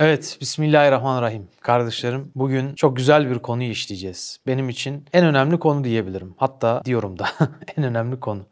Evet, Bismillahirrahmanirrahim. Kardeşlerim, bugün çok güzel bir konuyu işleyeceğiz. Benim için en önemli konu diyebilirim. Hatta diyorum da en önemli konu.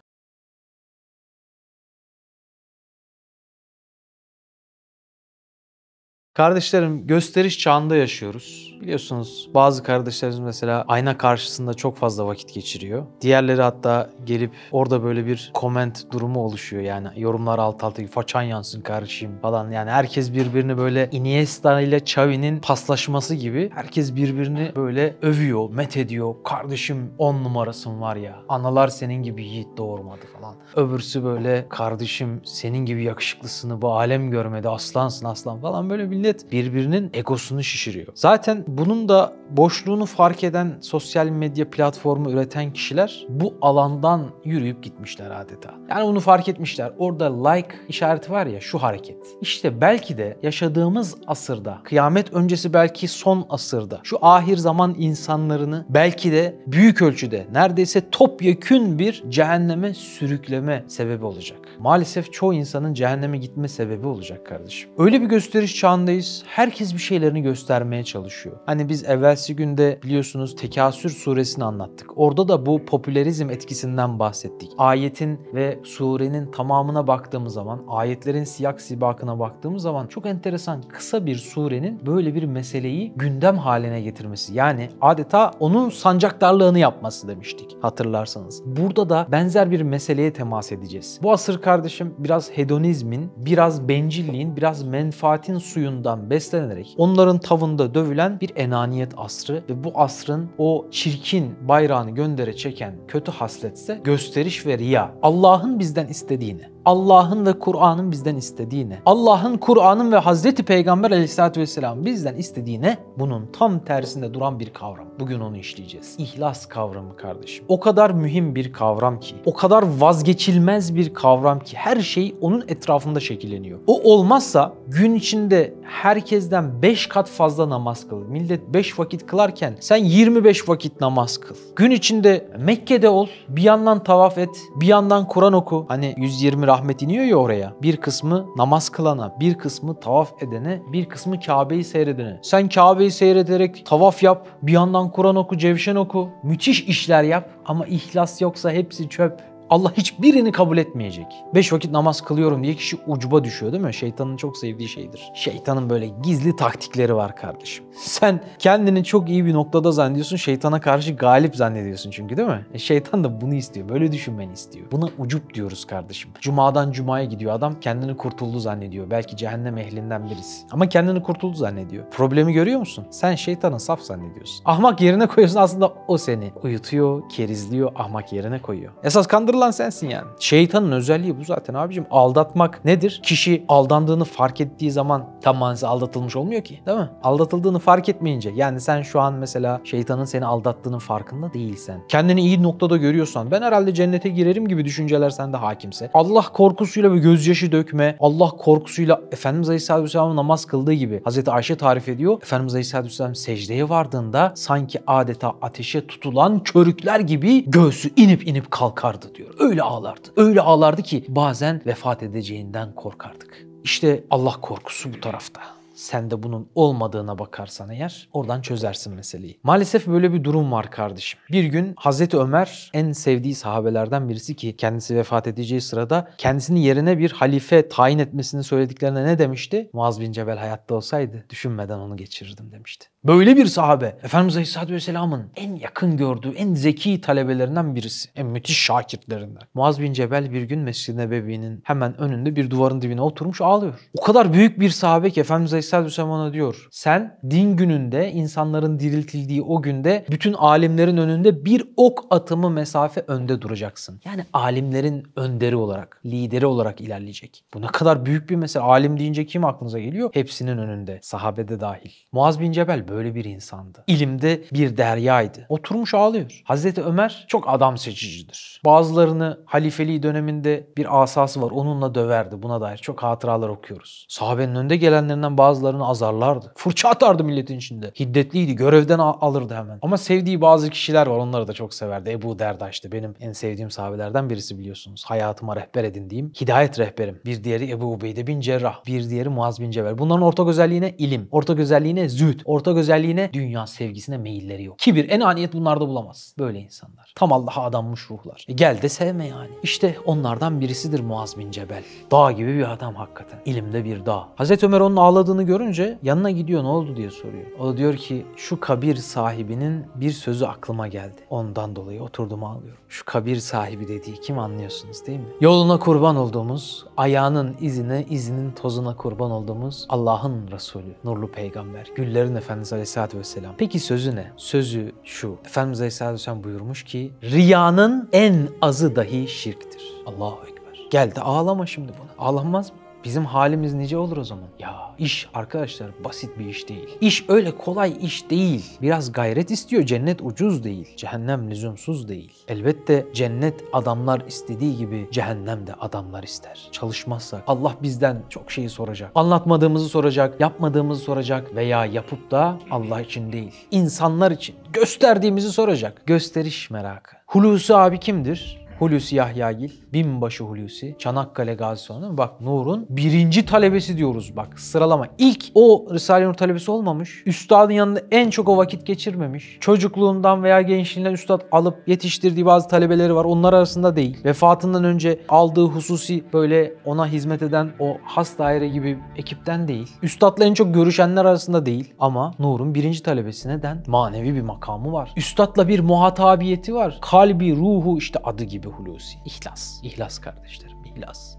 Kardeşlerim gösteriş çağında yaşıyoruz. Biliyorsunuz bazı kardeşlerimiz mesela ayna karşısında çok fazla vakit geçiriyor. Diğerleri hatta gelip orada böyle bir comment durumu oluşuyor yani yorumlar alt alta façan yansın kardeşim falan yani herkes birbirini böyle Iniesta ile Xavi'nin paslaşması gibi herkes birbirini böyle övüyor, met ediyor. Kardeşim on numarasın var ya. Analar senin gibi yiğit doğurmadı falan. Öbürsü böyle kardeşim senin gibi yakışıklısını bu alem görmedi aslansın aslan falan böyle bir millet birbirinin egosunu şişiriyor. Zaten bunun da boşluğunu fark eden sosyal medya platformu üreten kişiler bu alandan yürüyüp gitmişler adeta. Yani bunu fark etmişler. Orada like işareti var ya şu hareket. İşte belki de yaşadığımız asırda, kıyamet öncesi belki son asırda şu ahir zaman insanlarını belki de büyük ölçüde neredeyse topyekün bir cehenneme sürükleme sebebi olacak. Maalesef çoğu insanın cehenneme gitme sebebi olacak kardeşim. Öyle bir gösteriş çağındayız durumdayız. Herkes bir şeylerini göstermeye çalışıyor. Hani biz evvelsi günde biliyorsunuz Tekasür suresini anlattık. Orada da bu popülerizm etkisinden bahsettik. Ayetin ve surenin tamamına baktığımız zaman, ayetlerin siyak sibakına baktığımız zaman çok enteresan kısa bir surenin böyle bir meseleyi gündem haline getirmesi. Yani adeta onun sancaktarlığını yapması demiştik hatırlarsanız. Burada da benzer bir meseleye temas edeceğiz. Bu asır kardeşim biraz hedonizmin, biraz bencilliğin, biraz menfaatin suyunda bundan beslenerek onların tavında dövülen bir enaniyet asrı ve bu asrın o çirkin bayrağını göndere çeken kötü hasletse gösteriş ve riya. Allah'ın bizden istediğini Allah'ın ve Kur'an'ın bizden istediği ne? Allah'ın, Kur'an'ın ve Hazreti Peygamber aleyhissalatü vesselam bizden istediği ne? Bunun tam tersinde duran bir kavram. Bugün onu işleyeceğiz. İhlas kavramı kardeşim. O kadar mühim bir kavram ki, o kadar vazgeçilmez bir kavram ki her şey onun etrafında şekilleniyor. O olmazsa gün içinde herkesten 5 kat fazla namaz kıl. Millet 5 vakit kılarken sen 25 vakit namaz kıl. Gün içinde Mekke'de ol, bir yandan tavaf et, bir yandan Kur'an oku. Hani 120 rahat rahmet iniyor ya oraya. Bir kısmı namaz kılana, bir kısmı tavaf edene, bir kısmı Kabe'yi seyredene. Sen Kabe'yi seyrederek tavaf yap, bir yandan Kur'an oku, cevşen oku, müthiş işler yap ama ihlas yoksa hepsi çöp. Allah hiçbirini kabul etmeyecek. Beş vakit namaz kılıyorum diye kişi ucuba düşüyor değil mi? Şeytanın çok sevdiği şeydir. Şeytanın böyle gizli taktikleri var kardeşim. Sen kendini çok iyi bir noktada zannediyorsun. Şeytana karşı galip zannediyorsun çünkü değil mi? E şeytan da bunu istiyor. Böyle düşünmeni istiyor. Buna ucup diyoruz kardeşim. Cuma'dan cumaya gidiyor adam. Kendini kurtuldu zannediyor. Belki cehennem ehlinden birisi. Ama kendini kurtuldu zannediyor. Problemi görüyor musun? Sen şeytanı saf zannediyorsun. Ahmak yerine koyuyorsun aslında o seni uyutuyor, kerizliyor, ahmak yerine koyuyor. Esas kandır kandırılan sensin yani. Şeytanın özelliği bu zaten abicim. Aldatmak nedir? Kişi aldandığını fark ettiği zaman tam manası aldatılmış olmuyor ki değil mi? Aldatıldığını fark etmeyince yani sen şu an mesela şeytanın seni aldattığının farkında değilsen. Kendini iyi noktada görüyorsan ben herhalde cennete girerim gibi düşünceler sende hakimse. Allah korkusuyla bir gözyaşı dökme. Allah korkusuyla Efendimiz Aleyhisselatü Vesselam namaz kıldığı gibi Hazreti Ayşe tarif ediyor. Efendimiz Aleyhisselatü Vesselam secdeye vardığında sanki adeta ateşe tutulan körükler gibi göğsü inip inip kalkardı diyor. Öyle ağlardı. Öyle ağlardı ki bazen vefat edeceğinden korkardık. İşte Allah korkusu bu tarafta sen de bunun olmadığına bakarsan eğer oradan çözersin meseleyi. Maalesef böyle bir durum var kardeşim. Bir gün Hazreti Ömer en sevdiği sahabelerden birisi ki kendisi vefat edeceği sırada kendisini yerine bir halife tayin etmesini söylediklerine ne demişti? Muaz bin Cebel hayatta olsaydı düşünmeden onu geçirirdim demişti. Böyle bir sahabe Efendimiz Aleyhisselatü Vesselam'ın en yakın gördüğü, en zeki talebelerinden birisi. En müthiş şakirtlerinden. Muaz bin Cebel bir gün Mescid-i Nebevi'nin hemen önünde bir duvarın dibine oturmuş ağlıyor. O kadar büyük bir sahabe ki Efendimiz Aleyhisselatü Vesselam ona diyor. Sen din gününde, insanların diriltildiği o günde bütün alimlerin önünde bir ok atımı mesafe önde duracaksın. Yani alimlerin önderi olarak, lideri olarak ilerleyecek. Bu ne kadar büyük bir mesele. Alim deyince kim aklınıza geliyor? Hepsinin önünde. Sahabede dahil. Muaz bin Cebel böyle öyle bir insandı. İlimde bir deryaydı. Oturmuş ağlıyor. Hazreti Ömer çok adam seçicidir. Bazılarını halifeliği döneminde bir asası var onunla döverdi. Buna dair çok hatıralar okuyoruz. Sahabenin önde gelenlerinden bazılarını azarlardı. Fırça atardı milletin içinde. Hiddetliydi. Görevden alırdı hemen. Ama sevdiği bazı kişiler var. Onları da çok severdi. Ebu Derda işte benim en sevdiğim sahabelerden birisi biliyorsunuz. Hayatıma rehber edindiğim hidayet rehberim. Bir diğeri Ebu Ubeyde bin Cerrah. Bir diğeri Muaz bin Cebel. Bunların ortak özelliğine ilim. Ortak özelliğine züht. Ortak ortak özelliğine dünya sevgisine meyilleri yok. Kibir, enaniyet bunlarda bulamaz. Böyle insanlar. Tam Allah'a adanmış ruhlar. E gel de sevme yani. İşte onlardan birisidir Muaz bin Cebel. Dağ gibi bir adam hakikaten. İlimde bir dağ. Hazreti Ömer onun ağladığını görünce yanına gidiyor ne oldu diye soruyor. O da diyor ki şu kabir sahibinin bir sözü aklıma geldi. Ondan dolayı oturdum ağlıyorum. Şu kabir sahibi dediği kim anlıyorsunuz değil mi? Yoluna kurban olduğumuz, ayağının izine, izinin tozuna kurban olduğumuz Allah'ın Resulü, nurlu peygamber, güllerin efendisi Efendimiz Aleyhisselatü Vesselam. Peki sözü ne? Sözü şu. Efendimiz Aleyhisselatü Vesselam buyurmuş ki riyanın en azı dahi şirktir. Allahu Ekber. Gel de ağlama şimdi buna. Ağlanmaz mı? Bizim halimiz nice olur o zaman? Ya iş arkadaşlar basit bir iş değil. İş öyle kolay iş değil. Biraz gayret istiyor. Cennet ucuz değil. Cehennem lüzumsuz değil. Elbette cennet adamlar istediği gibi cehennem de adamlar ister. Çalışmazsak Allah bizden çok şeyi soracak. Anlatmadığımızı soracak, yapmadığımızı soracak veya yapıp da Allah için değil. insanlar için gösterdiğimizi soracak. Gösteriş merakı. Hulusi abi kimdir? Hulusi Yahyagil, binbaşı Hulusi, Çanakkale Gazisi olan bak Nur'un birinci talebesi diyoruz bak sıralama. İlk o Risale-i Nur talebesi olmamış. Üstadın yanında en çok o vakit geçirmemiş. Çocukluğundan veya gençliğinden üstad alıp yetiştirdiği bazı talebeleri var. Onlar arasında değil. Vefatından önce aldığı hususi böyle ona hizmet eden o has daire gibi ekipten değil. Üstadla en çok görüşenler arasında değil. Ama Nur'un birinci talebesi neden? Manevi bir makamı var. Üstadla bir muhatabiyeti var. Kalbi, ruhu işte adı gibi ve hulusi. İhlas. İhlas kardeşlerim, ihlas.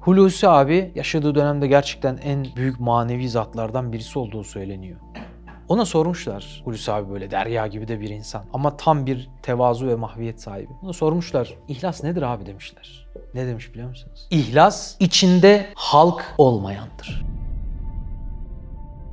Hulusi abi yaşadığı dönemde gerçekten en büyük manevi zatlardan birisi olduğu söyleniyor. Ona sormuşlar. Hulusi abi böyle derya gibi de bir insan ama tam bir tevazu ve mahviyet sahibi. Ona sormuşlar. İhlas nedir abi demişler. Ne demiş biliyor musunuz? İhlas içinde halk olmayandır.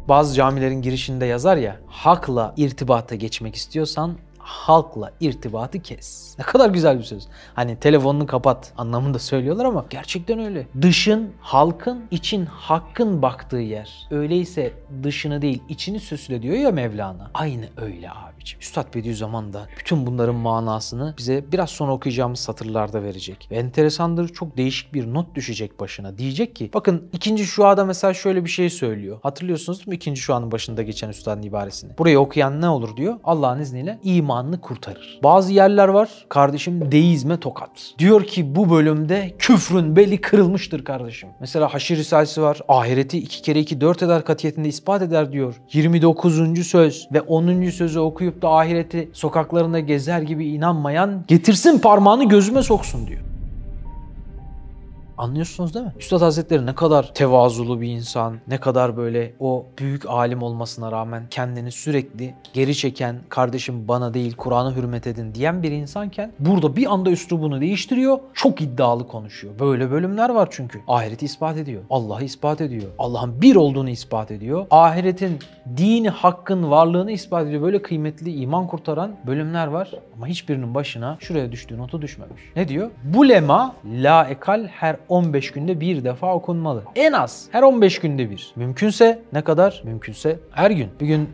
Bazı camilerin girişinde yazar ya, hakla irtibata geçmek istiyorsan halkla irtibatı kes. Ne kadar güzel bir söz. Hani telefonunu kapat anlamında söylüyorlar ama gerçekten öyle. Dışın halkın, için hakkın baktığı yer. Öyleyse dışını değil içini süsle diyor ya Mevlana. Aynı öyle abicim. Üstad Bediüzzaman da bütün bunların manasını bize biraz sonra okuyacağımız satırlarda verecek. Ve enteresandır çok değişik bir not düşecek başına. Diyecek ki bakın ikinci şu anda mesela şöyle bir şey söylüyor. Hatırlıyorsunuz değil mi ikinci anın başında geçen üstadın ibaresini? Burayı okuyan ne olur diyor? Allah'ın izniyle iman imanını kurtarır. Bazı yerler var kardeşim deizme tokat. Diyor ki bu bölümde küfrün beli kırılmıştır kardeşim. Mesela Haşir Risalesi var. Ahireti iki kere iki dört eder katiyetinde ispat eder diyor. 29. söz ve 10. sözü okuyup da ahireti sokaklarında gezer gibi inanmayan getirsin parmağını gözüme soksun diyor. Anlıyorsunuz değil mi? Üstad Hazretleri ne kadar tevazulu bir insan, ne kadar böyle o büyük alim olmasına rağmen kendini sürekli geri çeken, kardeşim bana değil Kur'an'a hürmet edin diyen bir insanken burada bir anda üslubunu değiştiriyor, çok iddialı konuşuyor. Böyle bölümler var çünkü. Ahireti ispat ediyor, Allah'ı ispat ediyor, Allah'ın bir olduğunu ispat ediyor, ahiretin, dini, hakkın varlığını ispat ediyor. Böyle kıymetli iman kurtaran bölümler var ama hiçbirinin başına şuraya düştüğü notu düşmemiş. Ne diyor? Bu lema la ekal her 15 günde bir defa okunmalı. En az her 15 günde bir. Mümkünse ne kadar? Mümkünse her gün. Bir gün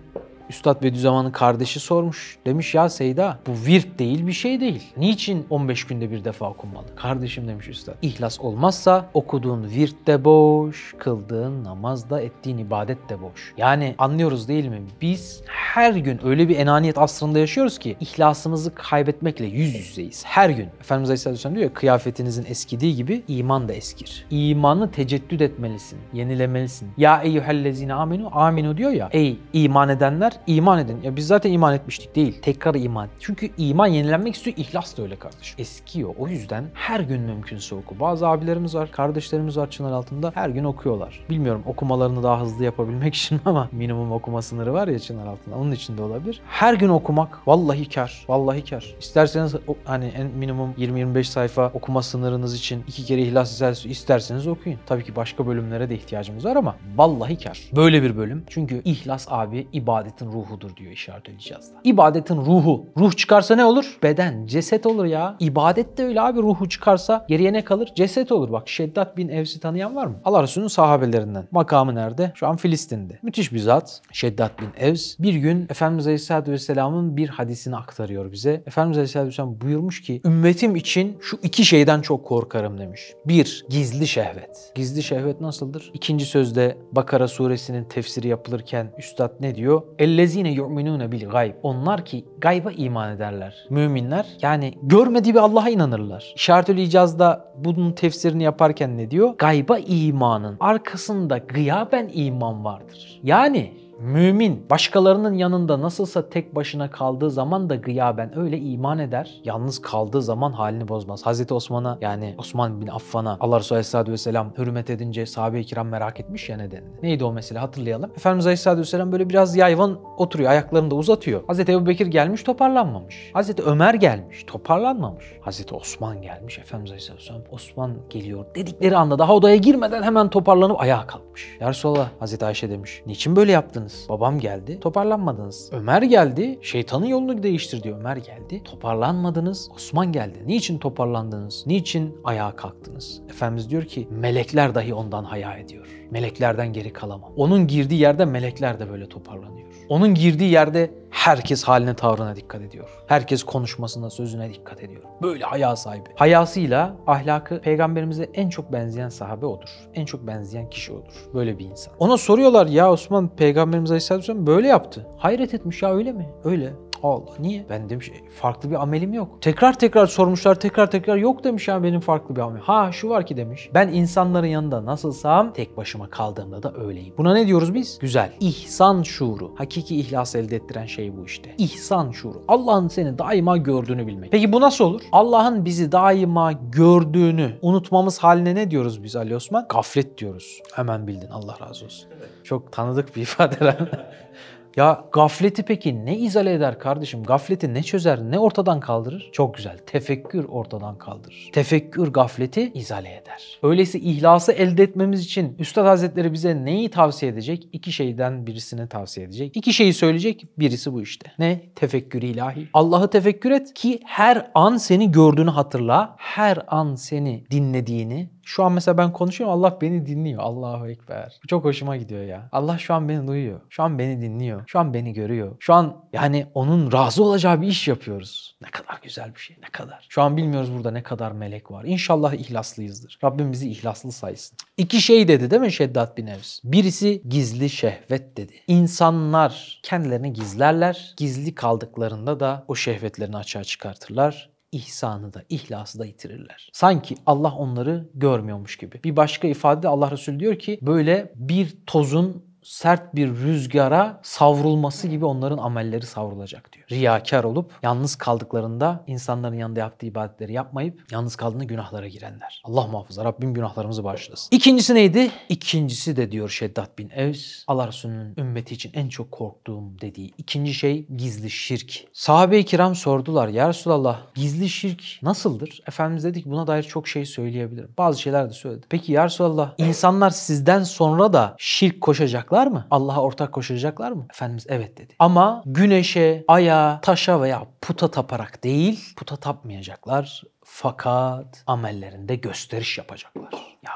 Üstad Bediüzzaman'ın kardeşi sormuş. Demiş ya Seyda bu virt değil bir şey değil. Niçin 15 günde bir defa okunmalı? Kardeşim demiş Üstad. İhlas olmazsa okuduğun virt de boş, kıldığın namaz da ettiğin ibadet de boş. Yani anlıyoruz değil mi? Biz her gün öyle bir enaniyet asrında yaşıyoruz ki ihlasımızı kaybetmekle yüz yüzeyiz. Her gün. Efendimiz Aleyhisselatü Vesselam diyor ya kıyafetinizin eskidiği gibi iman da eskir. İmanı teceddüt etmelisin, yenilemelisin. Ya eyyühellezine aminu, aminu diyor ya. Ey iman edenler iman edin. Ya biz zaten iman etmiştik değil. Tekrar iman. Çünkü iman yenilenmek istiyor. İhlas da öyle kardeşim. Eskiyor. O yüzden her gün mümkünse oku. Bazı abilerimiz var, kardeşlerimiz var çınar altında. Her gün okuyorlar. Bilmiyorum okumalarını daha hızlı yapabilmek için ama minimum okuma sınırı var ya çınar altında. Onun için de olabilir. Her gün okumak vallahi kar. Vallahi kar. İsterseniz hani en minimum 20-25 sayfa okuma sınırınız için iki kere ihlas isterseniz okuyun. Tabii ki başka bölümlere de ihtiyacımız var ama vallahi kar. Böyle bir bölüm. Çünkü ihlas abi ibadetin ibadetin ruhudur diyor işaret edeceğiz da. İbadetin ruhu. Ruh çıkarsa ne olur? Beden, ceset olur ya. İbadet de öyle abi ruhu çıkarsa geriye ne kalır? Ceset olur. Bak Şeddat bin Evs'i tanıyan var mı? Allah Resulü'nün sahabelerinden. Makamı nerede? Şu an Filistin'de. Müthiş bir zat. Şeddat bin Evs bir gün Efendimiz Aleyhisselatü Vesselam'ın bir hadisini aktarıyor bize. Efendimiz Aleyhisselatü Vesselam buyurmuş ki ümmetim için şu iki şeyden çok korkarım demiş. Bir, gizli şehvet. Gizli şehvet nasıldır? İkinci sözde Bakara suresinin tefsiri yapılırken üstad ne diyor? El اَلَّذ۪ينَ يُؤْمِنُونَ بِالْغَيْبِ Onlar ki gayba iman ederler. Müminler yani görmediği bir Allah'a inanırlar. İşaretül İcaz'da bunun tefsirini yaparken ne diyor? Gayba imanın arkasında gıyaben iman vardır. Yani Mümin başkalarının yanında nasılsa tek başına kaldığı zaman da gıyaben öyle iman eder. Yalnız kaldığı zaman halini bozmaz. Hazreti Osman'a yani Osman bin Affan'a Allah Resulü Aleyhisselatü Vesselam hürmet edince sahabe-i kiram merak etmiş ya nedenini. Neydi o mesele hatırlayalım. Efendimiz Aleyhisselatü Vesselam böyle biraz yayvan oturuyor ayaklarını da uzatıyor. Hazreti Ebu Bekir gelmiş toparlanmamış. Hazreti Ömer gelmiş toparlanmamış. Hazreti Osman gelmiş Efendimiz Aleyhisselatü Vesselam Osman geliyor dedikleri anda daha odaya girmeden hemen toparlanıp ayağa kalkmış. Ya Resulallah Hazreti Ayşe demiş niçin böyle yaptın? toparlandınız. Babam geldi, toparlanmadınız. Ömer geldi, şeytanın yolunu değiştir diyor. Ömer geldi, toparlanmadınız. Osman geldi. Niçin toparlandınız? Niçin ayağa kalktınız? Efendimiz diyor ki melekler dahi ondan haya ediyor. Meleklerden geri kalamam. Onun girdiği yerde melekler de böyle toparlanıyor. Onun girdiği yerde herkes haline tavrına dikkat ediyor. Herkes konuşmasına, sözüne dikkat ediyor. Böyle haya sahibi. Hayasıyla ahlakı peygamberimize en çok benzeyen sahabe odur. En çok benzeyen kişi odur. Böyle bir insan. Ona soruyorlar ya Osman peygamberimiz Aleyhisselatü Vesselam böyle yaptı. Hayret etmiş ya öyle mi? Öyle. Allah niye? Ben demiş e, farklı bir amelim yok. Tekrar tekrar sormuşlar tekrar tekrar yok demiş ya benim farklı bir amel. Ha şu var ki demiş. Ben insanların yanında nasılsam tek başıma kaldığımda da öyleyim. Buna ne diyoruz biz? Güzel. İhsan şuuru. Hakiki ihlas elde ettiren şey bu işte. İhsan şuuru. Allah'ın seni daima gördüğünü bilmek. Peki bu nasıl olur? Allah'ın bizi daima gördüğünü unutmamız haline ne diyoruz biz Ali Osman? Gaflet diyoruz. Hemen bildin Allah razı olsun. Çok tanıdık bir ifade. Ya gafleti peki ne izale eder kardeşim? Gafleti ne çözer, ne ortadan kaldırır? Çok güzel. Tefekkür ortadan kaldırır. Tefekkür gafleti izale eder. Öyleyse ihlası elde etmemiz için Üstad Hazretleri bize neyi tavsiye edecek? İki şeyden birisini tavsiye edecek. İki şeyi söyleyecek. Birisi bu işte. Ne? Tefekkür ilahi. Allah'ı tefekkür et ki her an seni gördüğünü hatırla. Her an seni dinlediğini, şu an mesela ben konuşuyorum Allah beni dinliyor. Allahu Ekber. çok hoşuma gidiyor ya. Allah şu an beni duyuyor. Şu an beni dinliyor. Şu an beni görüyor. Şu an yani onun razı olacağı bir iş yapıyoruz. Ne kadar güzel bir şey. Ne kadar. Şu an bilmiyoruz burada ne kadar melek var. İnşallah ihlaslıyızdır. Rabbim bizi ihlaslı saysın. İki şey dedi değil mi Şeddat bin Evs? Birisi gizli şehvet dedi. İnsanlar kendilerini gizlerler. Gizli kaldıklarında da o şehvetlerini açığa çıkartırlar ihsanı da, ihlası da yitirirler. Sanki Allah onları görmüyormuş gibi. Bir başka ifade de Allah Resulü diyor ki böyle bir tozun sert bir rüzgara savrulması gibi onların amelleri savrulacak diyor. Riyakar olup yalnız kaldıklarında insanların yanında yaptığı ibadetleri yapmayıp yalnız kaldığında günahlara girenler. Allah muhafaza Rabbim günahlarımızı bağışlasın. İkincisi neydi? İkincisi de diyor Şeddat bin Evs. Allah Resulü'nün ümmeti için en çok korktuğum dediği ikinci şey gizli şirk. Sahabe-i kiram sordular ya Resulallah gizli şirk nasıldır? Efendimiz dedi ki buna dair çok şey söyleyebilirim. Bazı şeyler de söyledi. Peki ya Resulallah insanlar sizden sonra da şirk koşacaklar koşacaklar mı? Allah'a ortak koşacaklar mı? Efendimiz evet dedi. Ama güneşe, aya, taşa veya puta taparak değil, puta tapmayacaklar. Fakat amellerinde gösteriş yapacaklar. Ya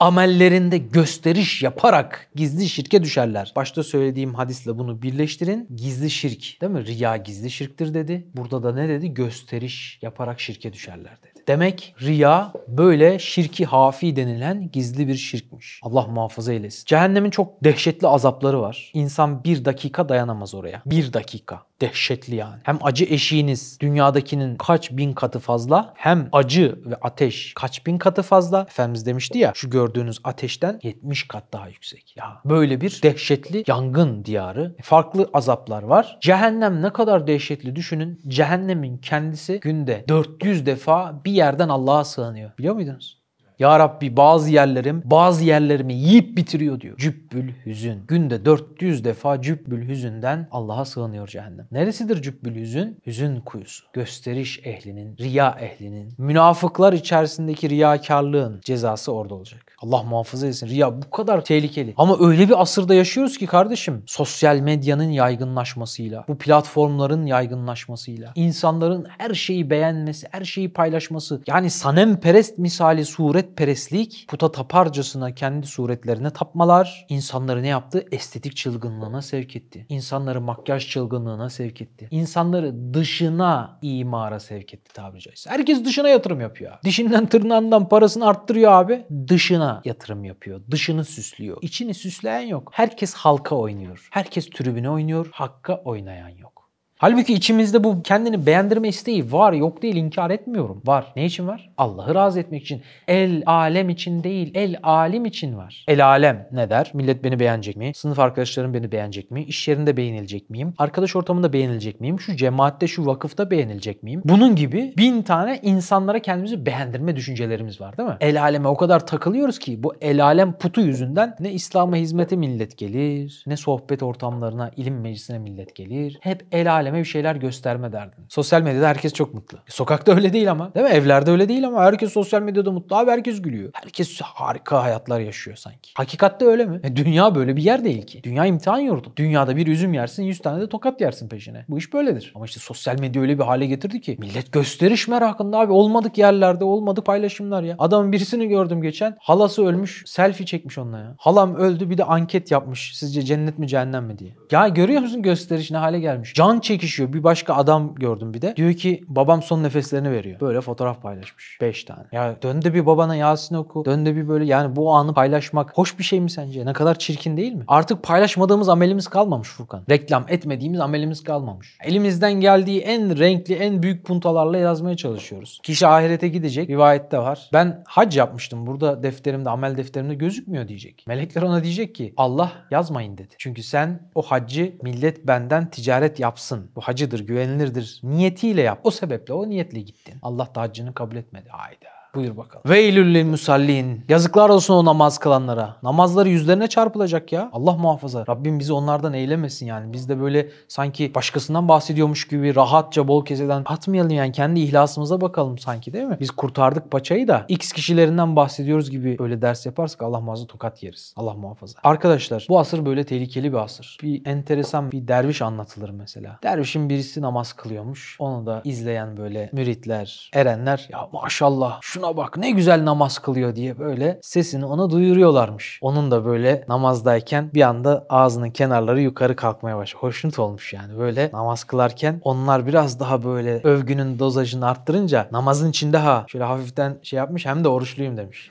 amellerinde gösteriş yaparak gizli şirke düşerler. Başta söylediğim hadisle bunu birleştirin. Gizli şirk değil mi? Riya gizli şirktir dedi. Burada da ne dedi? Gösteriş yaparak şirke düşerler dedi. Demek riya böyle şirki hafi denilen gizli bir şirkmiş. Allah muhafaza eylesin. Cehennemin çok dehşetli azapları var. İnsan bir dakika dayanamaz oraya. Bir dakika dehşetli yani. Hem acı eşiğiniz dünyadakinin kaç bin katı fazla hem acı ve ateş kaç bin katı fazla. Efendimiz demişti ya şu gördüğünüz ateşten 70 kat daha yüksek. Ya böyle bir dehşetli yangın diyarı. E, farklı azaplar var. Cehennem ne kadar dehşetli düşünün. Cehennemin kendisi günde 400 defa bir yerden Allah'a sığınıyor. Biliyor muydunuz? Ya Rabbi bazı yerlerim bazı yerlerimi yiyip bitiriyor diyor. Cübbül hüzün. Günde 400 defa cübbül hüzünden Allah'a sığınıyor cehennem. Neresidir cübbül hüzün? Hüzün kuyusu. Gösteriş ehlinin, riya ehlinin, münafıklar içerisindeki riyakarlığın cezası orada olacak. Allah muhafaza etsin. Riya bu kadar tehlikeli. Ama öyle bir asırda yaşıyoruz ki kardeşim. Sosyal medyanın yaygınlaşmasıyla, bu platformların yaygınlaşmasıyla, insanların her şeyi beğenmesi, her şeyi paylaşması. Yani sanem perest misali suret suretperestlik, puta taparcasına kendi suretlerine tapmalar insanları ne yaptı? Estetik çılgınlığına sevk etti. İnsanları makyaj çılgınlığına sevk etti. İnsanları dışına imara sevk etti tabiri caizse. Herkes dışına yatırım yapıyor. Dişinden tırnağından parasını arttırıyor abi. Dışına yatırım yapıyor. Dışını süslüyor. İçini süsleyen yok. Herkes halka oynuyor. Herkes tribüne oynuyor. Hakka oynayan yok. Halbuki içimizde bu kendini beğendirme isteği var yok değil inkar etmiyorum. Var. Ne için var? Allah'ı razı etmek için. El alem için değil el alim için var. El alem ne der? Millet beni beğenecek mi? Sınıf arkadaşlarım beni beğenecek mi? İş yerinde beğenilecek miyim? Arkadaş ortamında beğenilecek miyim? Şu cemaatte şu vakıfta beğenilecek miyim? Bunun gibi bin tane insanlara kendimizi beğendirme düşüncelerimiz var değil mi? El aleme o kadar takılıyoruz ki bu el alem putu yüzünden ne İslam'a hizmete millet gelir ne sohbet ortamlarına ilim meclisine millet gelir. Hep el alem aileme bir şeyler gösterme derdim. Sosyal medyada herkes çok mutlu. E, sokakta öyle değil ama. Değil mi? Evlerde öyle değil ama herkes sosyal medyada mutlu abi herkes gülüyor. Herkes harika hayatlar yaşıyor sanki. Hakikatte öyle mi? E, dünya böyle bir yer değil ki. Dünya imtihan yurdu. Dünyada bir üzüm yersin 100 tane de tokat yersin peşine. Bu iş böyledir. Ama işte sosyal medya öyle bir hale getirdi ki millet gösteriş merakında abi olmadık yerlerde olmadık paylaşımlar ya. Adamın birisini gördüm geçen halası ölmüş selfie çekmiş onunla ya. Halam öldü bir de anket yapmış sizce cennet mi cehennem mi diye. Ya görüyor musun gösteriş ne hale gelmiş. Can çek çığlık Bir başka adam gördüm bir de. Diyor ki babam son nefeslerini veriyor. Böyle fotoğraf paylaşmış. 5 tane. Ya dön de bir babana Yasin oku. Dön de bir böyle yani bu anı paylaşmak hoş bir şey mi sence? Ne kadar çirkin değil mi? Artık paylaşmadığımız amelimiz kalmamış Furkan. Reklam etmediğimiz amelimiz kalmamış. Elimizden geldiği en renkli, en büyük puntalarla yazmaya çalışıyoruz. Kişi ahirete gidecek. Rivayette var. Ben hac yapmıştım. Burada defterimde, amel defterimde gözükmüyor diyecek. Melekler ona diyecek ki Allah yazmayın dedi. Çünkü sen o haccı millet benden ticaret yapsın bu hacıdır, güvenilirdir niyetiyle yap. O sebeple o niyetle gittin. Allah da haccını kabul etmedi. Hayda. Buyur bakalım. Ve ilüllil musallin. Yazıklar olsun o namaz kılanlara. Namazları yüzlerine çarpılacak ya. Allah muhafaza. Rabbim bizi onlardan eylemesin yani. Biz de böyle sanki başkasından bahsediyormuş gibi rahatça bol keseden atmayalım yani. Kendi ihlasımıza bakalım sanki değil mi? Biz kurtardık paçayı da X kişilerinden bahsediyoruz gibi öyle ders yaparsak Allah muhafaza tokat yeriz. Allah muhafaza. Arkadaşlar bu asır böyle tehlikeli bir asır. Bir enteresan bir derviş anlatılır mesela. Dervişin birisi namaz kılıyormuş. Onu da izleyen böyle müritler, erenler ya maşallah şu şuna bak ne güzel namaz kılıyor diye böyle sesini ona duyuruyorlarmış. Onun da böyle namazdayken bir anda ağzının kenarları yukarı kalkmaya başladı. Hoşnut olmuş yani böyle namaz kılarken onlar biraz daha böyle övgünün dozajını arttırınca namazın içinde ha şöyle hafiften şey yapmış hem de oruçluyum demiş.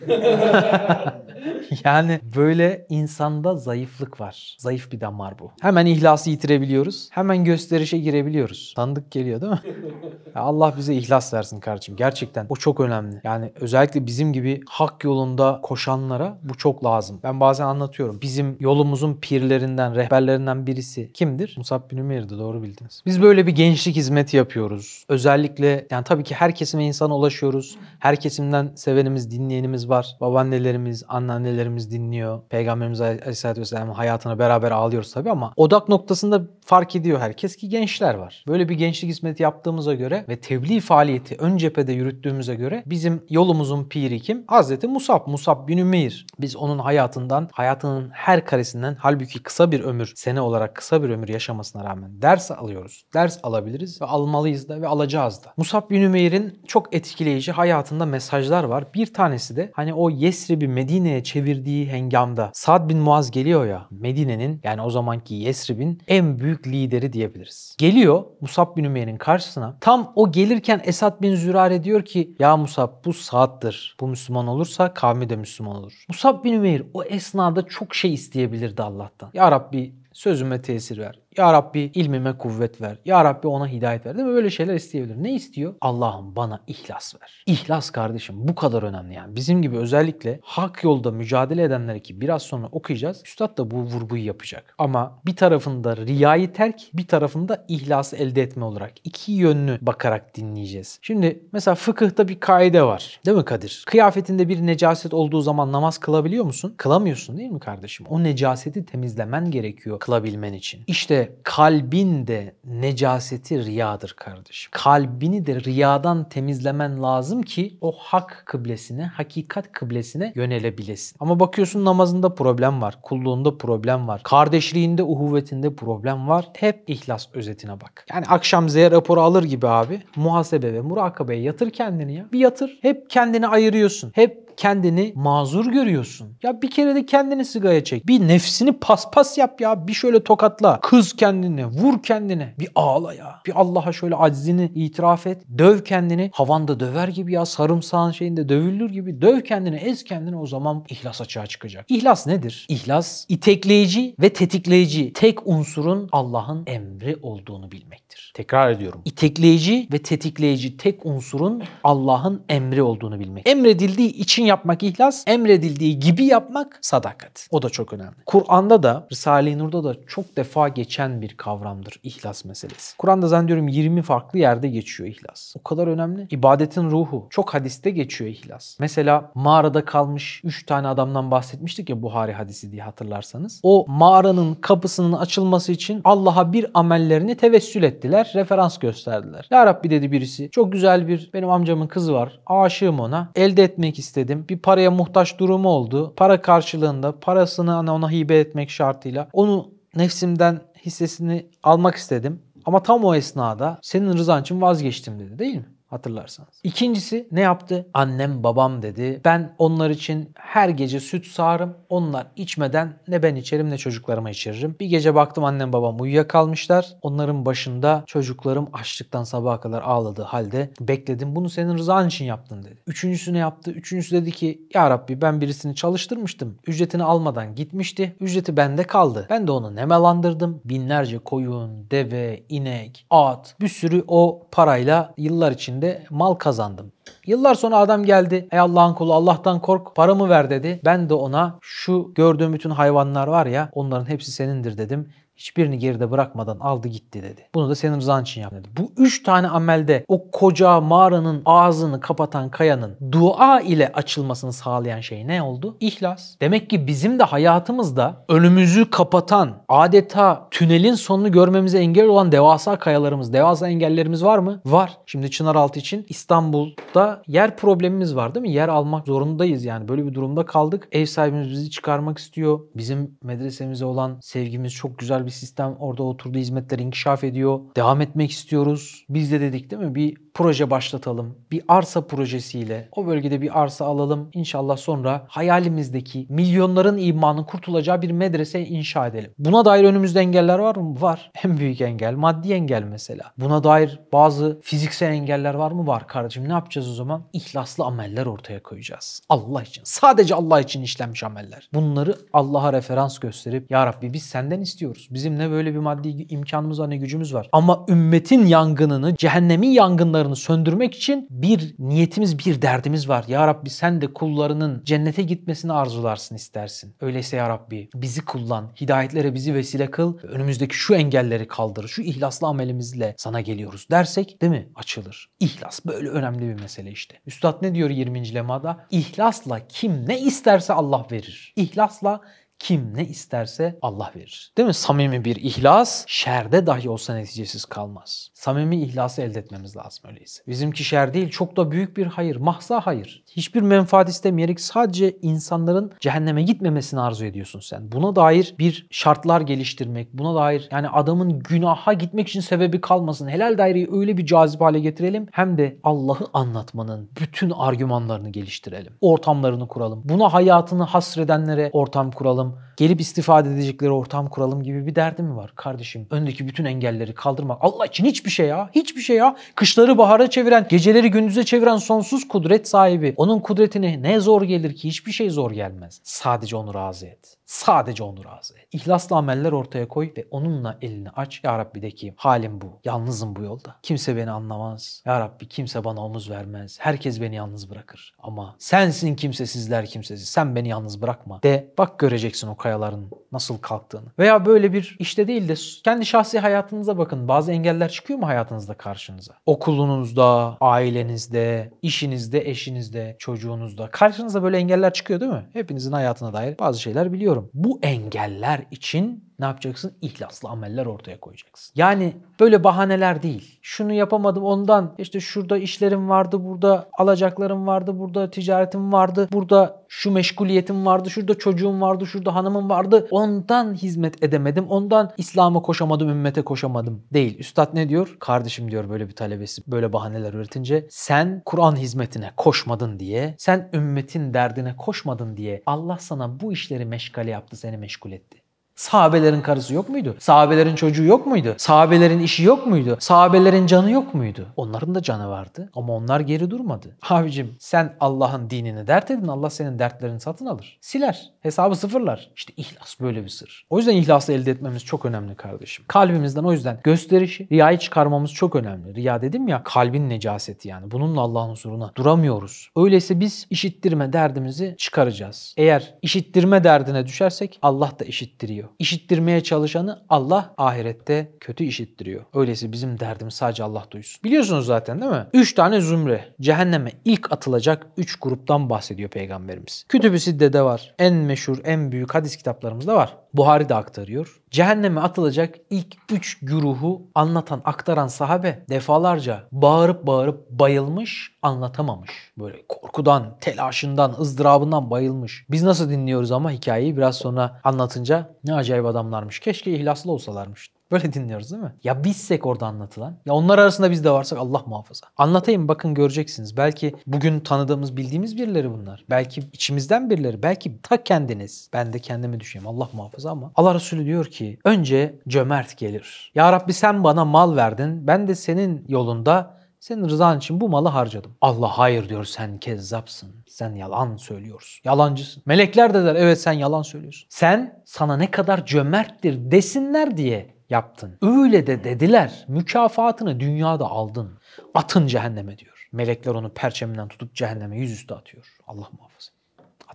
yani böyle insanda zayıflık var. Zayıf bir damar bu. Hemen ihlası yitirebiliyoruz. Hemen gösterişe girebiliyoruz. Tanıdık geliyor değil mi? Allah bize ihlas versin kardeşim. Gerçekten o çok önemli. Yani yani özellikle bizim gibi hak yolunda koşanlara bu çok lazım. Ben bazen anlatıyorum. Bizim yolumuzun pirlerinden, rehberlerinden birisi kimdir? Musab bin Ümer'di doğru bildiniz. Biz böyle bir gençlik hizmeti yapıyoruz. Özellikle yani tabii ki her kesime insan ulaşıyoruz. Her kesimden sevenimiz, dinleyenimiz var. Babaannelerimiz, anneannelerimiz dinliyor. Peygamberimiz Aleyhisselatü Vesselam'ın hayatına beraber ağlıyoruz tabii ama odak noktasında fark ediyor herkes ki gençler var. Böyle bir gençlik hizmeti yaptığımıza göre ve tebliğ faaliyeti ön cephede yürüttüğümüze göre bizim yolumuzun piri kim? Hazreti Musab, Musab bin Ümeyr. Biz onun hayatından, hayatının her karesinden halbuki kısa bir ömür, sene olarak kısa bir ömür yaşamasına rağmen ders alıyoruz. Ders alabiliriz ve almalıyız da ve alacağız da. Musab bin Ümeyr'in çok etkileyici hayatında mesajlar var. Bir tanesi de hani o Yesrib'i Medine'ye çevirdiği hengamda Sad bin Muaz geliyor ya Medine'nin yani o zamanki Yesrib'in en büyük lideri diyebiliriz. Geliyor Musab bin Ümeyr'in karşısına tam o gelirken Esad bin Zürare diyor ki ya Musab bu Saad'dır. Bu Müslüman olursa kavmi de Müslüman olur. Musab bin Ümeyr o esnada çok şey isteyebilirdi Allah'tan. Ya Rabbi sözüme tesir ver. Ya Rabbi ilmime kuvvet ver. Ya Rabbi ona hidayet ver. Değil mi? Böyle şeyler isteyebilir. Ne istiyor? Allah'ım bana ihlas ver. İhlas kardeşim bu kadar önemli yani. Bizim gibi özellikle hak yolda mücadele edenleri ki biraz sonra okuyacağız. Üstad da bu vurguyu yapacak. Ama bir tarafında riyayı terk, bir tarafında ihlası elde etme olarak iki yönlü bakarak dinleyeceğiz. Şimdi mesela fıkıhta bir kaide var. Değil mi Kadir? Kıyafetinde bir necaset olduğu zaman namaz kılabiliyor musun? Kılamıyorsun değil mi kardeşim? O necaseti temizlemen gerekiyor kılabilmen için. İşte ve kalbin de necaseti riyadır kardeşim. Kalbini de riyadan temizlemen lazım ki o hak kıblesine, hakikat kıblesine yönelebilesin. Ama bakıyorsun namazında problem var, kulluğunda problem var, kardeşliğinde, uhuvvetinde problem var. Hep ihlas özetine bak. Yani akşam Z raporu alır gibi abi muhasebe ve murakabeye yatır kendini ya. Bir yatır. Hep kendini ayırıyorsun. Hep kendini mazur görüyorsun. Ya bir kere de kendini sigaya çek. Bir nefsini paspas yap ya. Bir şöyle tokatla. Kız kendini, vur kendine Bir ağla ya. Bir Allah'a şöyle aczini itiraf et. Döv kendini. Havanda döver gibi ya. Sarımsağın şeyinde dövülür gibi. Döv kendini, ez kendini. O zaman ihlas açığa çıkacak. İhlas nedir? İhlas itekleyici ve tetikleyici tek unsurun Allah'ın emri olduğunu bilmektir. Tekrar ediyorum. İtekleyici ve tetikleyici tek unsurun Allah'ın emri olduğunu bilmek. Emredildiği için için yapmak ihlas, emredildiği gibi yapmak sadakat. O da çok önemli. Kur'an'da da, Risale-i Nur'da da çok defa geçen bir kavramdır ihlas meselesi. Kur'an'da zannediyorum 20 farklı yerde geçiyor ihlas. O kadar önemli. İbadetin ruhu. Çok hadiste geçiyor ihlas. Mesela mağarada kalmış 3 tane adamdan bahsetmiştik ya Buhari hadisi diye hatırlarsanız. O mağaranın kapısının açılması için Allah'a bir amellerini tevessül ettiler, referans gösterdiler. Ya Rabbi dedi birisi, çok güzel bir benim amcamın kızı var, aşığım ona, elde etmek istedi dedim. Bir paraya muhtaç durumu oldu. Para karşılığında parasını hani ona hibe etmek şartıyla onu nefsimden hissesini almak istedim. Ama tam o esnada senin rızan için vazgeçtim dedi değil mi? hatırlarsanız. İkincisi ne yaptı? Annem babam dedi. Ben onlar için her gece süt sağarım. Onlar içmeden ne ben içerim ne çocuklarıma içiririm. Bir gece baktım annem babam uyuyakalmışlar. Onların başında çocuklarım açlıktan sabaha kadar ağladığı halde bekledim. Bunu senin rızan için yaptın dedi. Üçüncüsü ne yaptı? Üçüncüsü dedi ki ya Rabbi ben birisini çalıştırmıştım. Ücretini almadan gitmişti. Ücreti bende kaldı. Ben de onu nemalandırdım. Binlerce koyun, deve, inek, at bir sürü o parayla yıllar içinde üzerinde mal kazandım. Yıllar sonra adam geldi. Ey Allah'ın kulu Allah'tan kork paramı ver dedi. Ben de ona şu gördüğüm bütün hayvanlar var ya onların hepsi senindir dedim. Hiçbirini geride bırakmadan aldı gitti dedi. Bunu da senin rızan için yap dedi. Bu üç tane amelde o koca mağaranın ağzını kapatan kayanın dua ile açılmasını sağlayan şey ne oldu? İhlas. Demek ki bizim de hayatımızda önümüzü kapatan adeta tünelin sonunu görmemize engel olan devasa kayalarımız, devasa engellerimiz var mı? Var. Şimdi Çınaraltı için İstanbul'da yer problemimiz var değil mi? Yer almak zorundayız yani. Böyle bir durumda kaldık. Ev sahibimiz bizi çıkarmak istiyor. Bizim medresemize olan sevgimiz çok güzel bir bir sistem orada oturdu. Hizmetler inkişaf ediyor. Devam etmek istiyoruz. Biz de dedik değil mi? Bir proje başlatalım. Bir arsa projesiyle o bölgede bir arsa alalım. İnşallah sonra hayalimizdeki milyonların imanın kurtulacağı bir medrese inşa edelim. Buna dair önümüzde engeller var mı? Var. En büyük engel maddi engel mesela. Buna dair bazı fiziksel engeller var mı? Var kardeşim. Ne yapacağız o zaman? İhlaslı ameller ortaya koyacağız. Allah için. Sadece Allah için işlenmiş ameller. Bunları Allah'a referans gösterip Ya Rabbi biz senden istiyoruz. Bizim ne böyle bir maddi imkanımız var ne gücümüz var. Ama ümmetin yangınını, cehennemin yangınları ışıklarını söndürmek için bir niyetimiz, bir derdimiz var. Ya Rabbi sen de kullarının cennete gitmesini arzularsın istersin. Öyleyse Ya Rabbi bizi kullan, hidayetlere bizi vesile kıl, önümüzdeki şu engelleri kaldır, şu ihlaslı amelimizle sana geliyoruz dersek değil mi? Açılır. İhlas böyle önemli bir mesele işte. Üstad ne diyor 20. lemada? İhlasla kim ne isterse Allah verir. İhlasla kim ne isterse Allah verir. Değil mi? Samimi bir ihlas şerde dahi olsa neticesiz kalmaz. Samimi ihlası elde etmemiz lazım öyleyse. Bizimki şer değil çok da büyük bir hayır. Mahsa hayır. Hiçbir menfaat istemeyerek sadece insanların cehenneme gitmemesini arzu ediyorsun sen. Buna dair bir şartlar geliştirmek, buna dair yani adamın günaha gitmek için sebebi kalmasın. Helal daireyi öyle bir cazip hale getirelim hem de Allah'ı anlatmanın bütün argümanlarını geliştirelim. Ortamlarını kuralım. Buna hayatını hasredenlere ortam kuralım gelip istifade edecekleri ortam kuralım gibi bir derdi mi var kardeşim? Öndeki bütün engelleri kaldırmak. Allah için hiçbir şey ya. Hiçbir şey ya. Kışları bahara çeviren, geceleri gündüze çeviren sonsuz kudret sahibi. Onun kudretine ne zor gelir ki? Hiçbir şey zor gelmez. Sadece onu razı et. Sadece onu razı et. İhlasla ameller ortaya koy ve onunla elini aç. Ya Rabbi de ki halim bu. Yalnızım bu yolda. Kimse beni anlamaz. Ya Rabbi kimse bana omuz vermez. Herkes beni yalnız bırakır. Ama sensin kimsesizler kimsesiz. Sen beni yalnız bırakma. De bak göreceksin o kaya kayaların nasıl kalktığını. Veya böyle bir işte değil de kendi şahsi hayatınıza bakın. Bazı engeller çıkıyor mu hayatınızda karşınıza? Okulunuzda, ailenizde, işinizde, eşinizde, çocuğunuzda. Karşınıza böyle engeller çıkıyor değil mi? Hepinizin hayatına dair bazı şeyler biliyorum. Bu engeller için ne yapacaksın? İhlaslı ameller ortaya koyacaksın. Yani böyle bahaneler değil. Şunu yapamadım ondan işte şurada işlerim vardı, burada alacaklarım vardı, burada ticaretim vardı, burada şu meşguliyetim vardı, şurada çocuğum vardı, şurada hanımım vardı. Ondan hizmet edemedim, ondan İslam'a koşamadım, ümmete koşamadım değil. Üstad ne diyor? Kardeşim diyor böyle bir talebesi böyle bahaneler üretince sen Kur'an hizmetine koşmadın diye, sen ümmetin derdine koşmadın diye Allah sana bu işleri meşgale yaptı, seni meşgul etti. Sahabelerin karısı yok muydu? Sahabelerin çocuğu yok muydu? Sahabelerin işi yok muydu? Sahabelerin canı yok muydu? Onların da canı vardı ama onlar geri durmadı. Abicim sen Allah'ın dinini dert edin Allah senin dertlerini satın alır. Siler. Hesabı sıfırlar. İşte ihlas böyle bir sır. O yüzden ihlası elde etmemiz çok önemli kardeşim. Kalbimizden o yüzden gösterişi, riyayı çıkarmamız çok önemli. Riya dedim ya kalbin necaseti yani. Bununla Allah'ın huzuruna duramıyoruz. Öyleyse biz işittirme derdimizi çıkaracağız. Eğer işittirme derdine düşersek Allah da işittiriyor işittirmeye çalışanı Allah ahirette kötü işittiriyor. Öyleyse bizim derdimiz sadece Allah duysun. Biliyorsunuz zaten değil mi? Üç tane zümre. Cehenneme ilk atılacak üç gruptan bahsediyor Peygamberimiz. Kütüb-i Sidde'de var. En meşhur, en büyük hadis kitaplarımızda var. Buhari de aktarıyor. Cehenneme atılacak ilk üç güruhu anlatan, aktaran sahabe defalarca bağırıp bağırıp bayılmış, anlatamamış. Böyle korkudan, telaşından, ızdırabından bayılmış. Biz nasıl dinliyoruz ama hikayeyi biraz sonra anlatınca ne acayip adamlarmış. Keşke ihlaslı olsalarmış. Böyle dinliyoruz değil mi? Ya bizsek orada anlatılan. Ya onlar arasında biz de varsak Allah muhafaza. Anlatayım bakın göreceksiniz. Belki bugün tanıdığımız bildiğimiz birileri bunlar. Belki içimizden birileri. Belki ta kendiniz. Ben de kendimi düşüneyim. Allah muhafaza ama. Allah Resulü diyor ki önce cömert gelir. Ya Rabbi sen bana mal verdin. Ben de senin yolunda senin rızan için bu malı harcadım. Allah hayır diyor sen kezzapsın. Sen yalan söylüyorsun. Yalancısın. Melekler de der evet sen yalan söylüyorsun. Sen sana ne kadar cömerttir desinler diye yaptın. Öyle de dediler. Mükafatını dünyada aldın. Atın cehenneme diyor. Melekler onu perçeminden tutup cehenneme yüzüstü atıyor. Allah muhafaza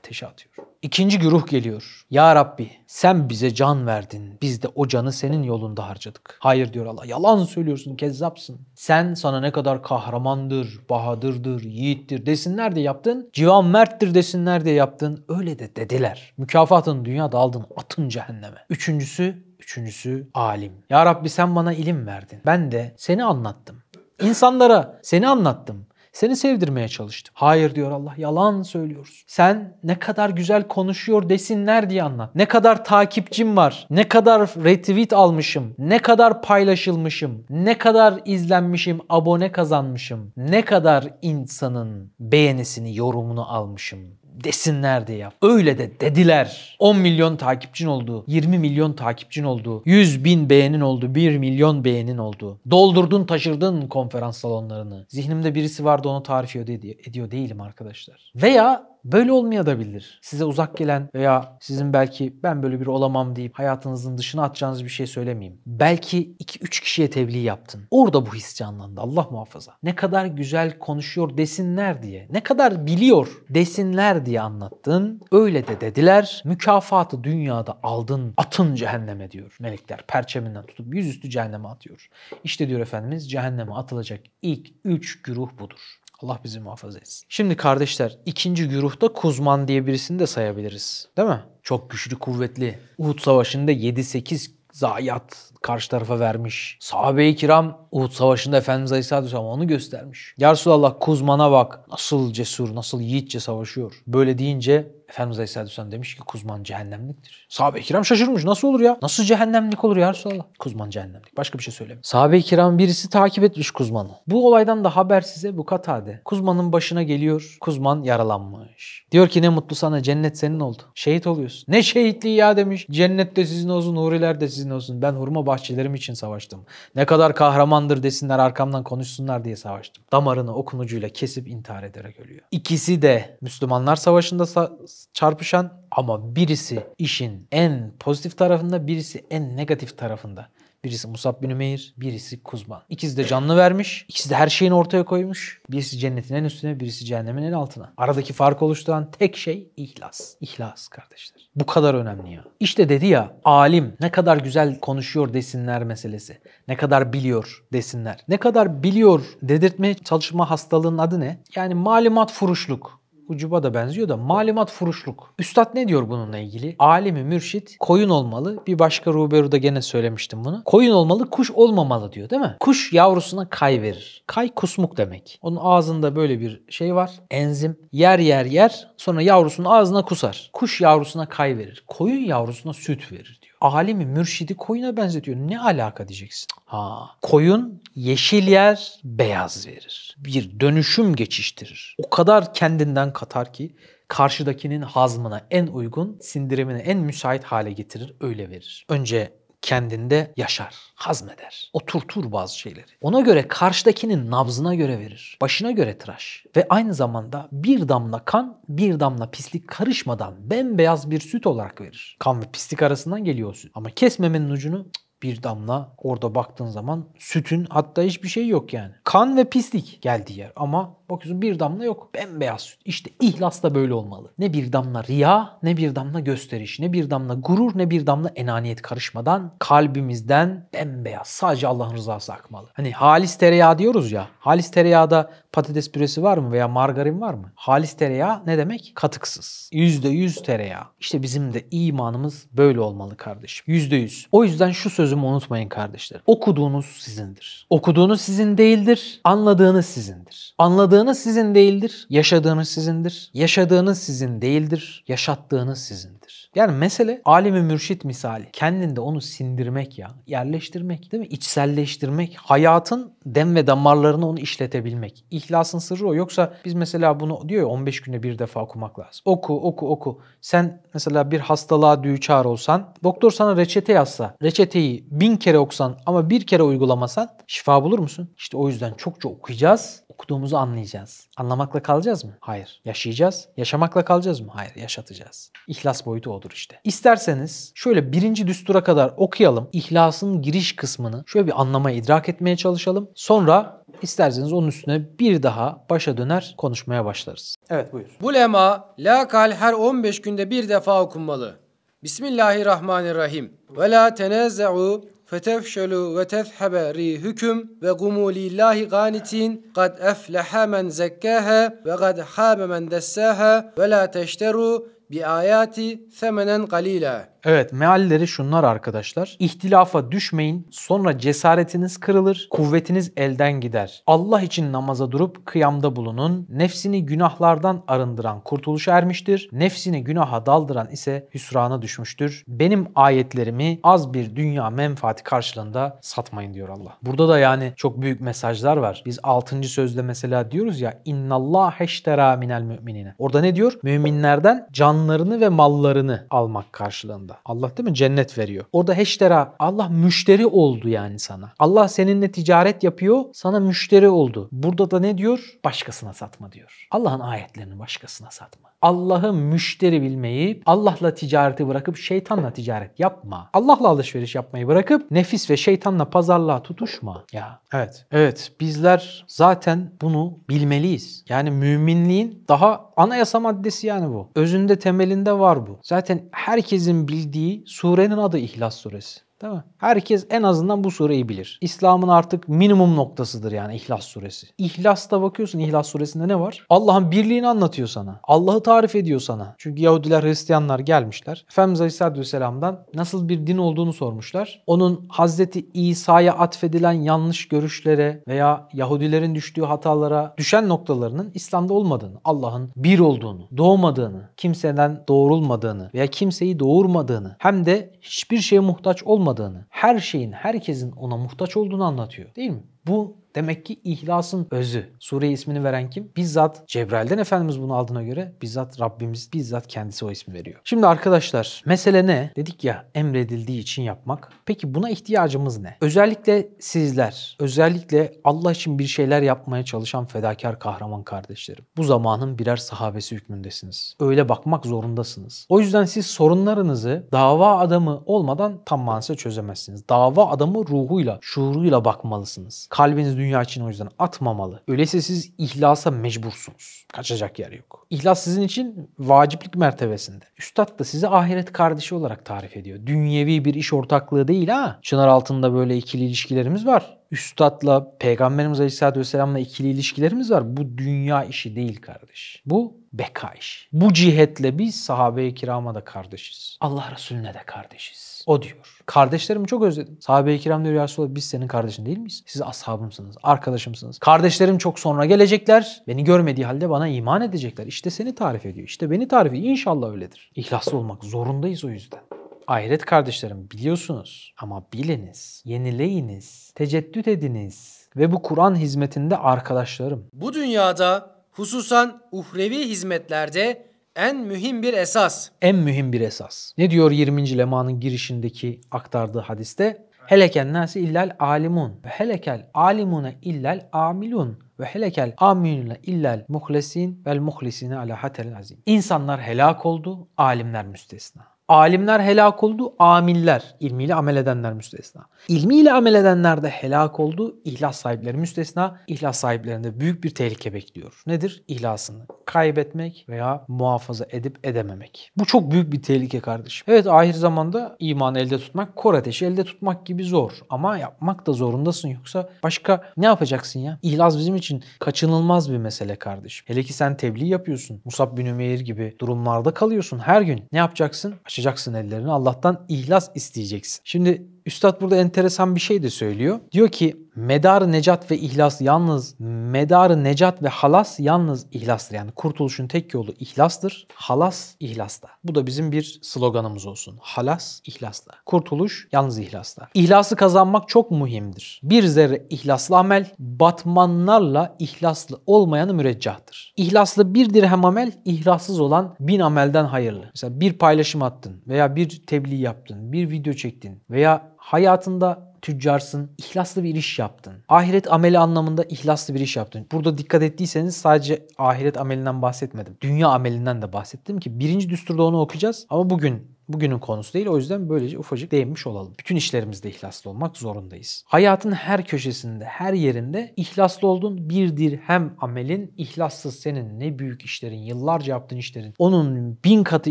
ateşe atıyor. İkinci güruh geliyor. Ya Rabbi sen bize can verdin. Biz de o canı senin yolunda harcadık. Hayır diyor Allah. Yalan söylüyorsun, kezzapsın. Sen sana ne kadar kahramandır, bahadırdır, yiğittir desinler diye yaptın. Civan merttir desinler diye yaptın. Öyle de dediler. Mükafatın dünyada aldın. Atın cehenneme. Üçüncüsü Üçüncüsü alim. Ya Rabbi sen bana ilim verdin. Ben de seni anlattım. İnsanlara seni anlattım. Seni sevdirmeye çalıştım. Hayır diyor Allah yalan söylüyorsun. Sen ne kadar güzel konuşuyor desinler diye anlat. Ne kadar takipçim var. Ne kadar retweet almışım. Ne kadar paylaşılmışım. Ne kadar izlenmişim. Abone kazanmışım. Ne kadar insanın beğenisini, yorumunu almışım desinler diye yap. Öyle de dediler. 10 milyon takipçin oldu, 20 milyon takipçin oldu, 100 bin beğenin oldu, 1 milyon beğenin oldu. Doldurdun taşırdın konferans salonlarını. Zihnimde birisi vardı onu tarif ediyor değilim arkadaşlar. Veya Böyle olmaya da bilir. Size uzak gelen veya sizin belki ben böyle bir olamam deyip hayatınızın dışına atacağınız bir şey söylemeyeyim. Belki 2-3 kişiye tebliğ yaptın. Orada bu his canlandı Allah muhafaza. Ne kadar güzel konuşuyor desinler diye. Ne kadar biliyor desinler diye anlattın. Öyle de dediler. Mükafatı dünyada aldın. Atın cehenneme diyor melekler. Perçeminden tutup yüzüstü cehenneme atıyor. İşte diyor Efendimiz cehenneme atılacak ilk 3 güruh budur. Allah bizi muhafaza etsin. Şimdi kardeşler ikinci güruhta Kuzman diye birisini de sayabiliriz. Değil mi? Çok güçlü, kuvvetli. Uhud Savaşı'nda 7-8 zayiat karşı tarafa vermiş. Sahabe-i kiram Uhud Savaşı'nda Efendimiz Aleyhisselatü onu göstermiş. Ya Resulallah Kuzman'a bak nasıl cesur, nasıl yiğitçe savaşıyor. Böyle deyince Efendimiz Aleyhisselatü Vesselam demiş ki Kuzman cehennemliktir. Sahabe-i kiram şaşırmış. Nasıl olur ya? Nasıl cehennemlik olur ya Resulallah? Kuzman cehennemlik. Başka bir şey söyleme. Sahabe-i kiram birisi takip etmiş Kuzman'ı. Bu olaydan da haber size bu katade. Kuzman'ın başına geliyor. Kuzman yaralanmış. Diyor ki ne mutlu sana cennet senin oldu. Şehit oluyorsun. Ne şehitliği ya demiş. Cennet de sizin olsun, huriler de sizin olsun. Ben hurma bahçelerim için savaştım. Ne kadar kahramandır desinler arkamdan konuşsunlar diye savaştım. Damarını okunucuyla kesip intihar ederek ölüyor. İkisi de Müslümanlar Savaşı'nda sa çarpışan ama birisi işin en pozitif tarafında, birisi en negatif tarafında. Birisi Musab bin Ümeyr, birisi Kuzman. İkisi de canlı vermiş. ikisi de her şeyini ortaya koymuş. Birisi cennetin en üstüne, birisi cehennemin en altına. Aradaki farkı oluşturan tek şey ihlas. İhlas kardeşler. Bu kadar önemli ya. İşte dedi ya alim ne kadar güzel konuşuyor desinler meselesi. Ne kadar biliyor desinler. Ne kadar biliyor dedirtme çalışma hastalığının adı ne? Yani malumat furuşluk ucuba da benziyor da malumat furuşluk. Üstad ne diyor bununla ilgili? Alimi mürşit koyun olmalı. Bir başka Ruberu'da gene söylemiştim bunu. Koyun olmalı, kuş olmamalı diyor değil mi? Kuş yavrusuna kay verir. Kay kusmuk demek. Onun ağzında böyle bir şey var. Enzim. Yer yer yer sonra yavrusunun ağzına kusar. Kuş yavrusuna kay verir. Koyun yavrusuna süt verir diyor alimi, mürşidi koyuna benzetiyor. Ne alaka diyeceksin. Ha. Koyun Yeşil yer beyaz verir. Bir dönüşüm geçiştirir. O kadar kendinden katar ki karşıdakinin hazmına en uygun, sindirimine en müsait hale getirir, öyle verir. Önce kendinde yaşar, hazmeder, oturtur bazı şeyleri. Ona göre karşıdakinin nabzına göre verir, başına göre tıraş. Ve aynı zamanda bir damla kan, bir damla pislik karışmadan bembeyaz bir süt olarak verir. Kan ve pislik arasından geliyor o süt. Ama kesmemenin ucunu bir damla orada baktığın zaman sütün hatta hiçbir şey yok yani. Kan ve pislik geldi yer ama bakıyorsun bir damla yok. Bembeyaz süt. İşte ihlas da böyle olmalı. Ne bir damla riya, ne bir damla gösteriş, ne bir damla gurur, ne bir damla enaniyet karışmadan kalbimizden bembeyaz. Sadece Allah'ın rızası akmalı. Hani halis tereyağı diyoruz ya. Halis tereyağı da patates püresi var mı veya margarin var mı? Halis tereyağı ne demek? Katıksız. %100 tereyağı. İşte bizim de imanımız böyle olmalı kardeşim. %100. O yüzden şu sözümü unutmayın kardeşlerim. Okuduğunuz sizindir. Okuduğunuz sizin değildir. Anladığınız sizindir. Anladığınız sizin değildir. Yaşadığınız sizindir. Yaşadığınız sizin değildir. Yaşattığınız sizindir. Yani mesele alimi mürşit misali. Kendinde onu sindirmek ya, yerleştirmek değil mi? İçselleştirmek, hayatın dem ve damarlarını onu işletebilmek. İhlasın sırrı o. Yoksa biz mesela bunu diyor ya 15 günde bir defa okumak lazım. Oku, oku, oku. Sen mesela bir hastalığa düçar olsan, doktor sana reçete yazsa, reçeteyi bin kere okusan ama bir kere uygulamasan şifa bulur musun? İşte o yüzden çokça okuyacağız, okuduğumuzu anlayacağız. Anlamakla kalacağız mı? Hayır. Yaşayacağız. Yaşamakla kalacağız mı? Hayır. Yaşatacağız. İhlas boyutu odur budur işte. İsterseniz şöyle birinci düstura kadar okuyalım. İhlasın giriş kısmını şöyle bir anlamaya idrak etmeye çalışalım. Sonra isterseniz onun üstüne bir daha başa döner konuşmaya başlarız. Evet buyur. Bu lema lakal her 15 günde bir defa okunmalı. Bismillahirrahmanirrahim. Ve la tenezze'u fetefşelu ve tefhebe rihüküm ve gumu lillahi ganitin kad eflehe men zekkaha ve kad habe men dessaha ve la teşteru بآياتي ثمنا قليلا Evet mealleri şunlar arkadaşlar. İhtilafa düşmeyin sonra cesaretiniz kırılır, kuvvetiniz elden gider. Allah için namaza durup kıyamda bulunun. Nefsini günahlardan arındıran kurtuluşa ermiştir. Nefsini günaha daldıran ise hüsrana düşmüştür. Benim ayetlerimi az bir dünya menfaati karşılığında satmayın diyor Allah. Burada da yani çok büyük mesajlar var. Biz 6. sözde mesela diyoruz ya innallah heştera minel müminine. Orada ne diyor? Müminlerden canlarını ve mallarını almak karşılığında. Allah değil mi? Cennet veriyor. Orada heştera Allah müşteri oldu yani sana. Allah seninle ticaret yapıyor, sana müşteri oldu. Burada da ne diyor? Başkasına satma diyor. Allah'ın ayetlerini başkasına satma. Allah'ı müşteri bilmeyi, Allah'la ticareti bırakıp şeytanla ticaret yapma. Allah'la alışveriş yapmayı bırakıp nefis ve şeytanla pazarlığa tutuşma. Ya evet. Evet bizler zaten bunu bilmeliyiz. Yani müminliğin daha Anayasa maddesi yani bu. Özünde temelinde var bu. Zaten herkesin bildiği surenin adı İhlas suresi. Değil mi? Herkes en azından bu sureyi bilir. İslam'ın artık minimum noktasıdır yani İhlas suresi. İhlas'ta bakıyorsun İhlas suresinde ne var? Allah'ın birliğini anlatıyor sana. Allah'ı tarif ediyor sana. Çünkü Yahudiler, Hristiyanlar gelmişler. Efendimiz Aleyhisselatü Vesselam'dan nasıl bir din olduğunu sormuşlar. Onun Hazreti İsa'ya atfedilen yanlış görüşlere veya Yahudilerin düştüğü hatalara düşen noktalarının İslam'da olmadığını, Allah'ın bir olduğunu, doğmadığını, kimseden doğrulmadığını veya kimseyi doğurmadığını hem de hiçbir şeye muhtaç olmadığını olmadığını, her şeyin, herkesin ona muhtaç olduğunu anlatıyor. Değil mi? Bu Demek ki ihlasın özü. Sure ismini veren kim? Bizzat Cebrail'den Efendimiz bunu aldığına göre bizzat Rabbimiz bizzat kendisi o ismi veriyor. Şimdi arkadaşlar mesele ne? Dedik ya emredildiği için yapmak. Peki buna ihtiyacımız ne? Özellikle sizler, özellikle Allah için bir şeyler yapmaya çalışan fedakar kahraman kardeşlerim. Bu zamanın birer sahabesi hükmündesiniz. Öyle bakmak zorundasınız. O yüzden siz sorunlarınızı dava adamı olmadan tam manası çözemezsiniz. Dava adamı ruhuyla, şuuruyla bakmalısınız. Kalbiniz dünya için o yüzden atmamalı. Öyleyse siz ihlasa mecbursunuz. Kaçacak yer yok. İhlas sizin için vaciplik mertebesinde. Üstad da sizi ahiret kardeşi olarak tarif ediyor. Dünyevi bir iş ortaklığı değil ha. Çınar altında böyle ikili ilişkilerimiz var. Üstad'la, Peygamberimiz Aleyhisselatü Vesselam'la ikili ilişkilerimiz var. Bu dünya işi değil kardeş. Bu beka işi. Bu cihetle biz sahabe-i kirama da kardeşiz. Allah Resulüne de kardeşiz. O diyor. Kardeşlerimi çok özledim. Sahabe-i kiram diyor ya Resulallah biz senin kardeşin değil miyiz? Siz ashabımsınız, arkadaşımsınız. Kardeşlerim çok sonra gelecekler. Beni görmediği halde bana iman edecekler. İşte seni tarif ediyor. İşte beni tarif ediyor. İnşallah öyledir. İhlaslı olmak zorundayız o yüzden. Ahiret kardeşlerim biliyorsunuz ama biliniz, yenileyiniz, teceddüt ediniz ve bu Kur'an hizmetinde arkadaşlarım. Bu dünyada hususan uhrevi hizmetlerde en mühim bir esas. En mühim bir esas. Ne diyor 20. lemanın girişindeki aktardığı hadiste? Heleken nasi illel alimun ve helekel alimune illel amilun ve helekel aminune illel muhlesin vel muhlesine ala hatel azim. İnsanlar helak oldu, alimler müstesna. Alimler helak oldu, amiller, ilmiyle amel edenler müstesna. İlmiyle amel edenler de helak oldu, ihlas sahipleri müstesna. İhlas sahiplerinde büyük bir tehlike bekliyor. Nedir? İhlasını kaybetmek veya muhafaza edip edememek. Bu çok büyük bir tehlike kardeşim. Evet ahir zamanda imanı elde tutmak, kor ateşi elde tutmak gibi zor. Ama yapmak da zorundasın yoksa başka ne yapacaksın ya? İhlas bizim için kaçınılmaz bir mesele kardeşim. Hele ki sen tebliğ yapıyorsun. Musab bin Ümeyr gibi durumlarda kalıyorsun her gün. Ne yapacaksın? Açacaksın ellerini. Allah'tan ihlas isteyeceksin. Şimdi Üstad burada enteresan bir şey de söylüyor. Diyor ki Medar necat ve ihlas yalnız medar necat ve halas yalnız ihlastır. Yani kurtuluşun tek yolu ihlastır. Halas ihlasta. Bu da bizim bir sloganımız olsun. Halas ihlasla. Kurtuluş yalnız ihlasla. İhlası kazanmak çok muhimdir. Bir zerre ihlaslı amel batmanlarla ihlaslı olmayanı müreccahtır. İhlaslı bir dirhem amel ihlassız olan bin amelden hayırlı. Mesela bir paylaşım attın veya bir tebliğ yaptın, bir video çektin veya hayatında tüccarsın, ihlaslı bir iş yaptın. Ahiret ameli anlamında ihlaslı bir iş yaptın. Burada dikkat ettiyseniz sadece ahiret amelinden bahsetmedim. Dünya amelinden de bahsettim ki birinci düsturda onu okuyacağız ama bugün bugünün konusu değil. O yüzden böylece ufacık değinmiş olalım. Bütün işlerimizde ihlaslı olmak zorundayız. Hayatın her köşesinde, her yerinde ihlaslı oldun. Bir dirhem amelin ihlassız senin ne büyük işlerin, yıllarca yaptığın işlerin onun bin katı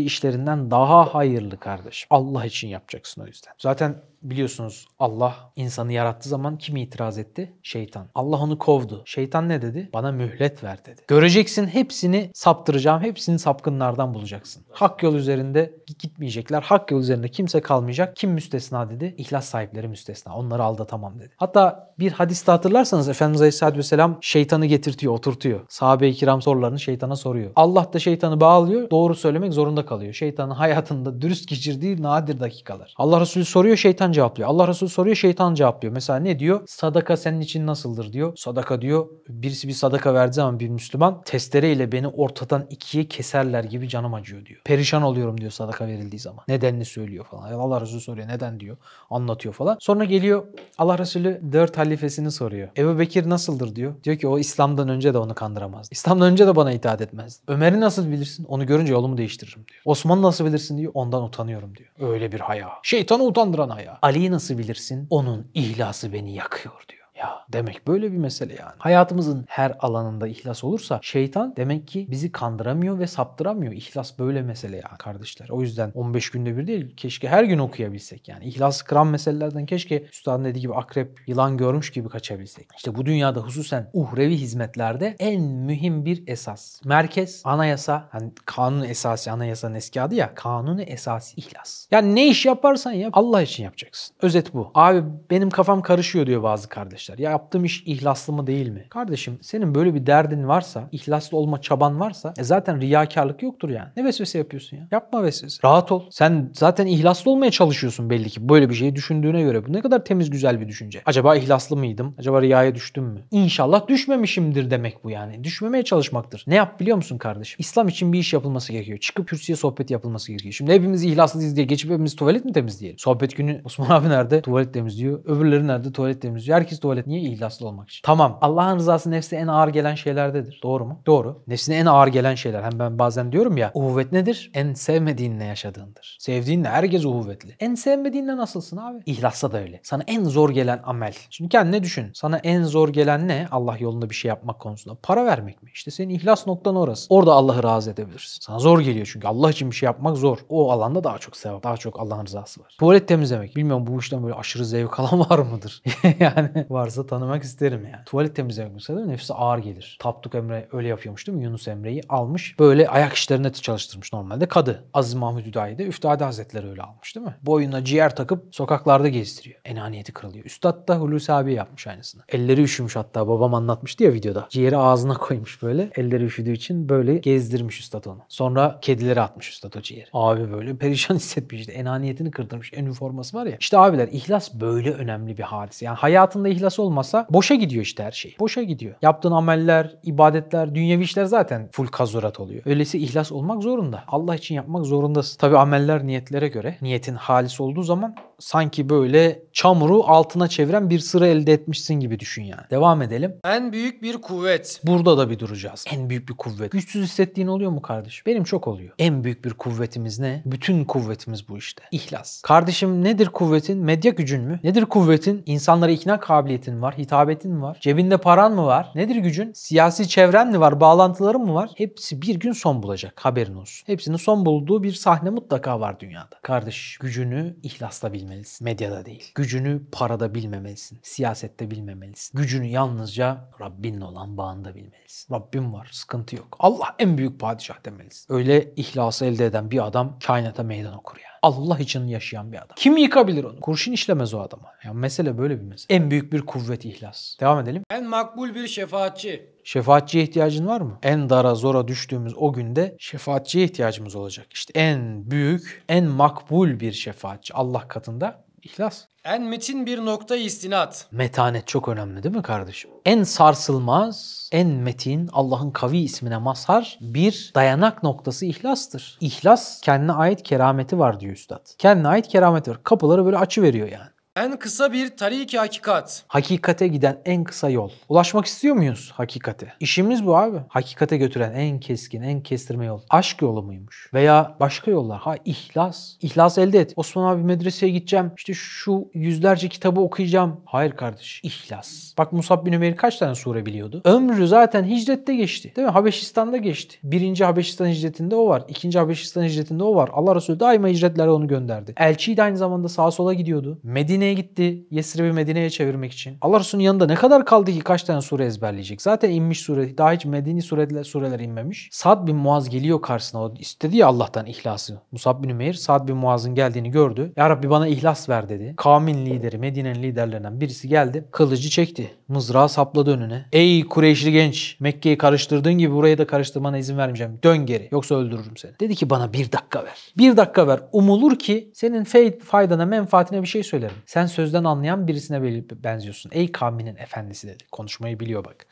işlerinden daha hayırlı kardeşim. Allah için yapacaksın o yüzden. Zaten biliyorsunuz Allah insanı yarattığı zaman kim itiraz etti? Şeytan. Allah onu kovdu. Şeytan ne dedi? Bana mühlet ver dedi. Göreceksin hepsini saptıracağım. Hepsini sapkınlardan bulacaksın. Hak yol üzerinde gitmeyecekler. Hak yol üzerinde kimse kalmayacak. Kim müstesna dedi? İhlas sahipleri müstesna. Onları aldatamam dedi. Hatta bir hadiste hatırlarsanız Efendimiz Aleyhisselatü Vesselam şeytanı getirtiyor, oturtuyor. Sahabe-i kiram sorularını şeytana soruyor. Allah da şeytanı bağlıyor. Doğru söylemek zorunda kalıyor. Şeytanın hayatında dürüst geçirdiği nadir dakikalar. Allah Resulü soruyor şeytan şeytan cevaplıyor. Allah Resulü soruyor şeytan cevaplıyor. Mesela ne diyor? Sadaka senin için nasıldır diyor. Sadaka diyor. Birisi bir sadaka verdiği zaman bir Müslüman testere ile beni ortadan ikiye keserler gibi canım acıyor diyor. Perişan oluyorum diyor sadaka verildiği zaman. Nedenini söylüyor falan. Allah Resulü soruyor neden diyor. Anlatıyor falan. Sonra geliyor Allah Resulü dört halifesini soruyor. Ebu Bekir nasıldır diyor. Diyor ki o İslam'dan önce de onu kandıramaz. İslam'dan önce de bana itaat etmez. Ömer'i nasıl bilirsin? Onu görünce yolumu değiştiririm diyor. Osman'ı nasıl bilirsin diyor. Ondan utanıyorum diyor. Öyle bir haya. Şeytanı utandıran haya. Ali'yi nasıl bilirsin? Onun ihlası beni yakıyor diyor. Ya demek böyle bir mesele yani. Hayatımızın her alanında ihlas olursa şeytan demek ki bizi kandıramıyor ve saptıramıyor. İhlas böyle mesele ya kardeşler. O yüzden 15 günde bir değil keşke her gün okuyabilsek yani. İhlası kıran meselelerden keşke üstadın dediği gibi akrep yılan görmüş gibi kaçabilsek. İşte bu dünyada hususen uhrevi hizmetlerde en mühim bir esas. Merkez, anayasa, hani kanun esası anayasanın eski adı ya. kanun esası ihlas. Yani ne iş yaparsan yap Allah için yapacaksın. Özet bu. Abi benim kafam karışıyor diyor bazı kardeşler etmişler. Ya yaptığım iş ihlaslı mı değil mi? Kardeşim senin böyle bir derdin varsa, ihlaslı olma çaban varsa e zaten riyakarlık yoktur yani. Ne vesvese yapıyorsun ya? Yapma vesvese. Rahat ol. Sen zaten ihlaslı olmaya çalışıyorsun belli ki. Böyle bir şeyi düşündüğüne göre. Bu ne kadar temiz güzel bir düşünce. Acaba ihlaslı mıydım? Acaba riyaya düştüm mü? İnşallah düşmemişimdir demek bu yani. Düşmemeye çalışmaktır. Ne yap biliyor musun kardeşim? İslam için bir iş yapılması gerekiyor. Çıkıp kürsüye sohbet yapılması gerekiyor. Şimdi hepimiz ihlaslıyız diye geçip hepimiz tuvalet mi temizleyelim? Sohbet günü Osman abi nerede? Tuvalet temizliyor. Öbürleri nerede? Tuvalet temizliyor. Herkes tuvalet tuvalet niye ihlaslı olmak için? Tamam Allah'ın rızası nefsine en ağır gelen şeylerdedir. Doğru mu? Doğru. Nefsine en ağır gelen şeyler. Hem ben bazen diyorum ya uhuvvet nedir? En sevmediğinle yaşadığındır. Sevdiğinle herkes uhuvvetli. En sevmediğinle nasılsın abi? İhlassa da öyle. Sana en zor gelen amel. Şimdi kendine düşün. Sana en zor gelen ne? Allah yolunda bir şey yapmak konusunda. Para vermek mi? İşte senin ihlas noktan orası. Orada Allah'ı razı edebilirsin. Sana zor geliyor çünkü Allah için bir şey yapmak zor. O alanda daha çok sevap, daha çok Allah'ın rızası var. Tuvalet temizlemek. Bilmiyorum bu işten böyle aşırı zevk alan var mıdır? yani var varsa tanımak isterim yani. Tuvalet temizlemek mesela nefsi ağır gelir. Tapduk Emre öyle yapıyormuş değil mi? Yunus Emre'yi almış. Böyle ayak işlerine çalıştırmış normalde kadı. Aziz Mahmud Hüdayi de Üftade Hazretleri öyle almış değil mi? Boyuna ciğer takıp sokaklarda gezdiriyor. Enaniyeti kırılıyor. Üstad da Hulusi abi yapmış aynısını. Elleri üşümüş hatta babam anlatmıştı ya videoda. Ciğeri ağzına koymuş böyle. Elleri üşüdüğü için böyle gezdirmiş üstad onu. Sonra kedilere atmış üstad o ciğeri. Abi böyle perişan hissetmiş işte. Enaniyetini kırdırmış. En üniforması var ya. İşte abiler ihlas böyle önemli bir hadise. Yani hayatında ihlas alakası olmasa boşa gidiyor işte her şey. Boşa gidiyor. Yaptığın ameller, ibadetler, dünyevi işler zaten full kazurat oluyor. Öylesi ihlas olmak zorunda. Allah için yapmak zorundasın. Tabi ameller niyetlere göre. Niyetin halis olduğu zaman sanki böyle çamuru altına çeviren bir sıra elde etmişsin gibi düşün yani. Devam edelim. En büyük bir kuvvet. Burada da bir duracağız. En büyük bir kuvvet. Güçsüz hissettiğin oluyor mu kardeş? Benim çok oluyor. En büyük bir kuvvetimiz ne? Bütün kuvvetimiz bu işte. İhlas. Kardeşim nedir kuvvetin? Medya gücün mü? Nedir kuvvetin? İnsanlara ikna kabiliyetin var, hitabetin var. Cebinde paran mı var? Nedir gücün? Siyasi çevren mi var? Bağlantıların mı var? Hepsi bir gün son bulacak. Haberin olsun. Hepsinin son bulduğu bir sahne mutlaka var dünyada. Kardeş gücünü ihlasla bilmek bilmelisin. Medyada değil. Gücünü parada bilmemelisin. Siyasette bilmemelisin. Gücünü yalnızca Rabbinle olan bağında bilmelisin. Rabbim var. Sıkıntı yok. Allah en büyük padişah demelisin. Öyle ihlası elde eden bir adam kainata meydan okur yani. Allah için yaşayan bir adam. Kim yıkabilir onu? Kurşun işlemez o adama. Yani mesele böyle bir mesele. En büyük bir kuvvet ihlas. Devam edelim. En makbul bir şefaatçi. Şefaatçiye ihtiyacın var mı? En dara zora düştüğümüz o günde şefaatçiye ihtiyacımız olacak. İşte en büyük, en makbul bir şefaatçi Allah katında İhlas. En metin bir nokta istinat. Metanet çok önemli değil mi kardeşim? En sarsılmaz, en metin, Allah'ın kavi ismine mazhar bir dayanak noktası ihlastır. İhlas kendine ait kerameti var diyor üstad. Kendine ait kerameti var. Kapıları böyle açı veriyor yani. En kısa bir tariki hakikat. Hakikate giden en kısa yol. Ulaşmak istiyor muyuz hakikate? İşimiz bu abi. Hakikate götüren en keskin, en kestirme yol. Aşk yolu muymuş? Veya başka yollar. Ha ihlas. İhlas elde et. Osman abi medreseye gideceğim. İşte şu yüzlerce kitabı okuyacağım. Hayır kardeş. İhlas. Bak Musab bin Ömer'i kaç tane sure biliyordu? Ömrü zaten hicrette geçti. Değil mi? Habeşistan'da geçti. Birinci Habeşistan hicretinde o var. İkinci Habeşistan hicretinde o var. Allah Resulü daima hicretlere onu gönderdi. Elçi de aynı zamanda sağa sola gidiyordu. Medine Medine'ye gitti. Yesrib'i Medine'ye çevirmek için. Allah Resulü'nün yanında ne kadar kaldı ki kaç tane sure ezberleyecek? Zaten inmiş sure. Daha hiç Medine sureler, sureler inmemiş. Sad bin Muaz geliyor karşısına. O istedi ya Allah'tan ihlası. Musab bin Ümeyr Sad bin Muaz'ın geldiğini gördü. Ya Rabbi bana ihlas ver dedi. Kamin lideri, Medine'nin liderlerinden birisi geldi. Kılıcı çekti. Mızrağı sapladı önüne. Ey Kureyşli genç Mekke'yi karıştırdığın gibi burayı da karıştırmana izin vermeyeceğim. Dön geri yoksa öldürürüm seni. Dedi ki bana bir dakika ver. Bir dakika ver. Umulur ki senin faydana menfaatine bir şey söylerim. Sen sözden anlayan birisine benziyorsun. Ey kavminin efendisi dedi. Konuşmayı biliyor bak.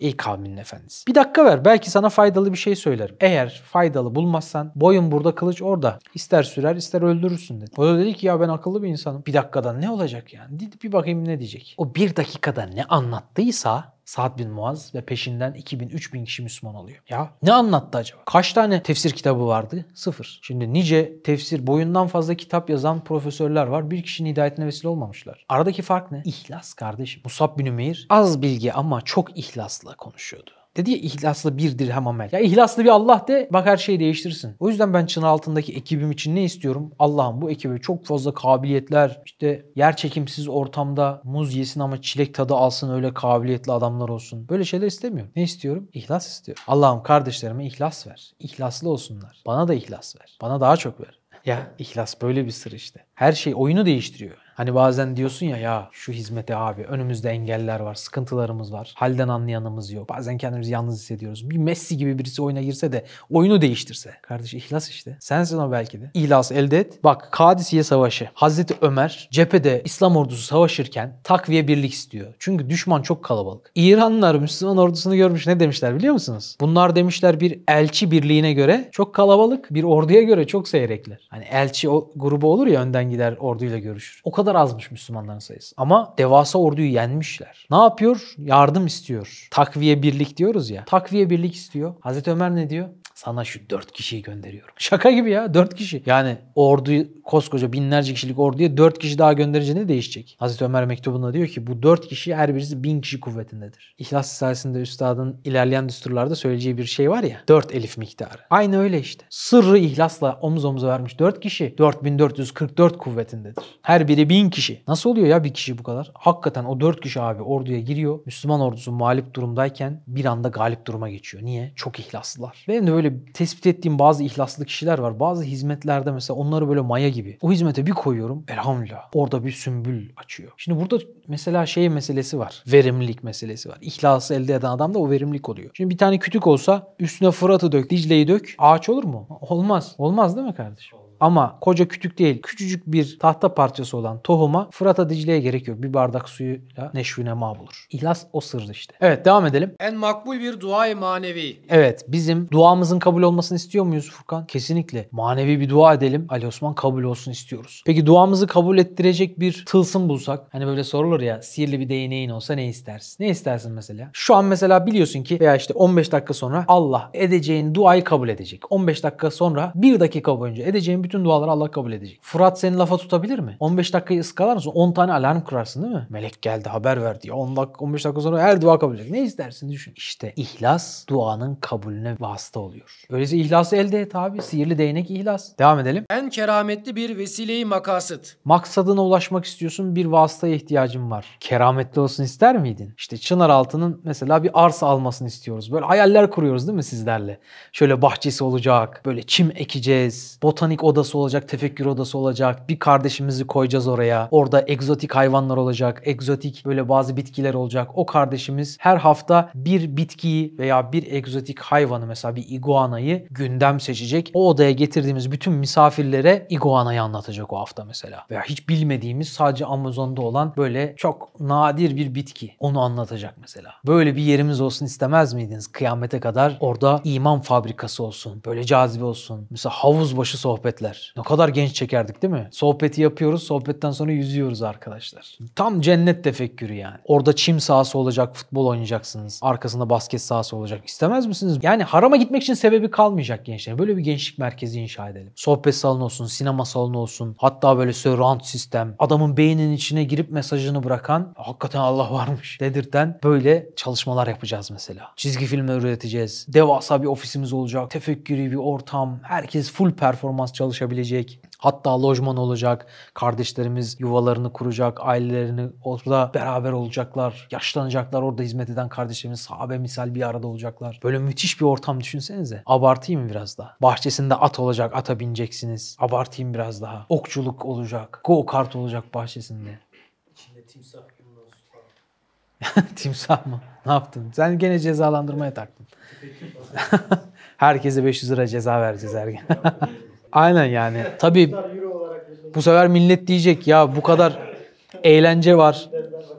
Ey kavminin efendisi. Bir dakika ver belki sana faydalı bir şey söylerim. Eğer faydalı bulmazsan boyun burada kılıç orada. İster sürer ister öldürürsün dedi. O da dedi ki ya ben akıllı bir insanım. Bir dakikada ne olacak yani? Dedi bir bakayım ne diyecek. O bir dakikada ne anlattıysa Saat bin Muaz ve peşinden 2000-3000 kişi Müslüman oluyor. Ya ne anlattı acaba? Kaç tane tefsir kitabı vardı? Sıfır. Şimdi nice tefsir boyundan fazla kitap yazan profesörler var. Bir kişinin hidayetine vesile olmamışlar. Aradaki fark ne? İhlas kardeşim. Musab bin Ümeyr az bilgi ama çok ihlasla konuşuyordu. Dedi ya ihlaslı bir dirhem amel. Ya ihlaslı bir Allah de bak her şeyi değiştirsin. O yüzden ben çın altındaki ekibim için ne istiyorum? Allah'ım bu ekibe çok fazla kabiliyetler, işte yer çekimsiz ortamda muz yesin ama çilek tadı alsın öyle kabiliyetli adamlar olsun. Böyle şeyler istemiyorum. Ne istiyorum? İhlas istiyorum. Allah'ım kardeşlerime ihlas ver. İhlaslı olsunlar. Bana da ihlas ver. Bana daha çok ver. Ya ihlas böyle bir sır işte. Her şey oyunu değiştiriyor. Hani bazen diyorsun ya ya şu hizmete abi önümüzde engeller var, sıkıntılarımız var. Halden anlayanımız yok. Bazen kendimizi yalnız hissediyoruz. Bir Messi gibi birisi oyuna girse de oyunu değiştirse. Kardeş ihlas işte. Sensin o belki de. İhlas elde et. Bak Kadisiye Savaşı. Hazreti Ömer cephede İslam ordusu savaşırken takviye birlik istiyor. Çünkü düşman çok kalabalık. İranlılar Müslüman ordusunu görmüş ne demişler biliyor musunuz? Bunlar demişler bir elçi birliğine göre çok kalabalık, bir orduya göre çok seyrekler. Hani elçi o, grubu olur ya önden gider orduyla görüşür. O kadar kadar azmış Müslümanların sayısı. Ama devasa orduyu yenmişler. Ne yapıyor? Yardım istiyor. Takviye birlik diyoruz ya. Takviye birlik istiyor. Hazreti Ömer ne diyor? Sana şu dört kişiyi gönderiyorum. Şaka gibi ya dört kişi. Yani orduyu koskoca binlerce kişilik orduya dört kişi daha gönderince ne değişecek? Hazreti Ömer mektubunda diyor ki bu dört kişi her birisi bin kişi kuvvetindedir. İhlas sayesinde üstadın ilerleyen düsturlarda söyleyeceği bir şey var ya. Dört elif miktarı. Aynı öyle işte. Sırrı ihlasla omuz omuza vermiş dört kişi 4444 kuvvetindedir. Her biri bin kişi. Nasıl oluyor ya bir kişi bu kadar? Hakikaten o dört kişi abi orduya giriyor. Müslüman ordusu muhalif durumdayken bir anda galip duruma geçiyor. Niye? Çok ihlaslılar. Benim de böyle böyle tespit ettiğim bazı ihlaslı kişiler var. Bazı hizmetlerde mesela onları böyle maya gibi. O hizmete bir koyuyorum. Elhamdülillah. Orada bir sümbül açıyor. Şimdi burada mesela şey meselesi var. Verimlilik meselesi var. İhlası elde eden adam da o verimlilik oluyor. Şimdi bir tane kütük olsa üstüne Fırat'ı dök, Dicle'yi dök. Ağaç olur mu? Olmaz. Olmaz değil mi kardeşim? Ama koca kütük değil, küçücük bir tahta parçası olan tohuma Fırat'a Dicle'ye gerek yok. Bir bardak suyuyla neşvine mağbulur. bulur. İhlas o sırrı işte. Evet devam edelim. En makbul bir dua manevi. Evet bizim duamızın kabul olmasını istiyor muyuz Furkan? Kesinlikle. Manevi bir dua edelim. Ali Osman kabul olsun istiyoruz. Peki duamızı kabul ettirecek bir tılsım bulsak. Hani böyle sorulur ya sihirli bir değneğin olsa ne istersin? Ne istersin mesela? Şu an mesela biliyorsun ki veya işte 15 dakika sonra Allah edeceğin duayı kabul edecek. 15 dakika sonra bir dakika boyunca edeceğin bir bütün duaları Allah kabul edecek. Fırat seni lafa tutabilir mi? 15 dakikayı ıskalar mısın? 10 tane alarm kurarsın değil mi? Melek geldi haber verdi 10 dakika 15 dakika sonra her dua kabul edecek. Ne istersin düşün. İşte ihlas duanın kabulüne vasıta oluyor. Öyleyse ihlası elde et abi. Sihirli değnek ihlas. Devam edelim. En kerametli bir vesileyi makasıt. Maksadına ulaşmak istiyorsun bir vasıtaya ihtiyacın var. Kerametli olsun ister miydin? İşte çınar altının mesela bir arsa almasını istiyoruz. Böyle hayaller kuruyoruz değil mi sizlerle? Şöyle bahçesi olacak. Böyle çim ekeceğiz. Botanik oda odası olacak, tefekkür odası olacak. Bir kardeşimizi koyacağız oraya. Orada egzotik hayvanlar olacak, egzotik böyle bazı bitkiler olacak. O kardeşimiz her hafta bir bitkiyi veya bir egzotik hayvanı mesela bir iguanayı gündem seçecek. O odaya getirdiğimiz bütün misafirlere iguanayı anlatacak o hafta mesela. Veya hiç bilmediğimiz sadece Amazon'da olan böyle çok nadir bir bitki. Onu anlatacak mesela. Böyle bir yerimiz olsun istemez miydiniz? Kıyamete kadar orada iman fabrikası olsun. Böyle cazibe olsun. Mesela havuz başı sohbetler çektiler. Ne kadar genç çekerdik değil mi? Sohbeti yapıyoruz. Sohbetten sonra yüzüyoruz arkadaşlar. Tam cennet tefekkürü yani. Orada çim sahası olacak, futbol oynayacaksınız. Arkasında basket sahası olacak. İstemez misiniz? Yani harama gitmek için sebebi kalmayacak gençler. Böyle bir gençlik merkezi inşa edelim. Sohbet salonu olsun, sinema salonu olsun. Hatta böyle surround sistem. Adamın beyninin içine girip mesajını bırakan hakikaten Allah varmış dedirten böyle çalışmalar yapacağız mesela. Çizgi filmi üreteceğiz. Devasa bir ofisimiz olacak. Tefekkürü bir ortam. Herkes full performans çalış çalışabilecek, hatta lojman olacak, kardeşlerimiz yuvalarını kuracak, ailelerini orada beraber olacaklar, yaşlanacaklar, orada hizmet eden kardeşlerimiz sahabe misal bir arada olacaklar. Böyle müthiş bir ortam düşünsenize. Abartayım biraz daha. Bahçesinde at olacak, ata bineceksiniz. Abartayım biraz daha. Okçuluk olacak, go kart olacak bahçesinde. İçinde timsah Timsah mı? Ne yaptın? Sen gene cezalandırmaya taktın. Herkese 500 lira ceza vereceğiz her gün. Aynen yani. Tabii bu sefer millet diyecek ya bu kadar eğlence var.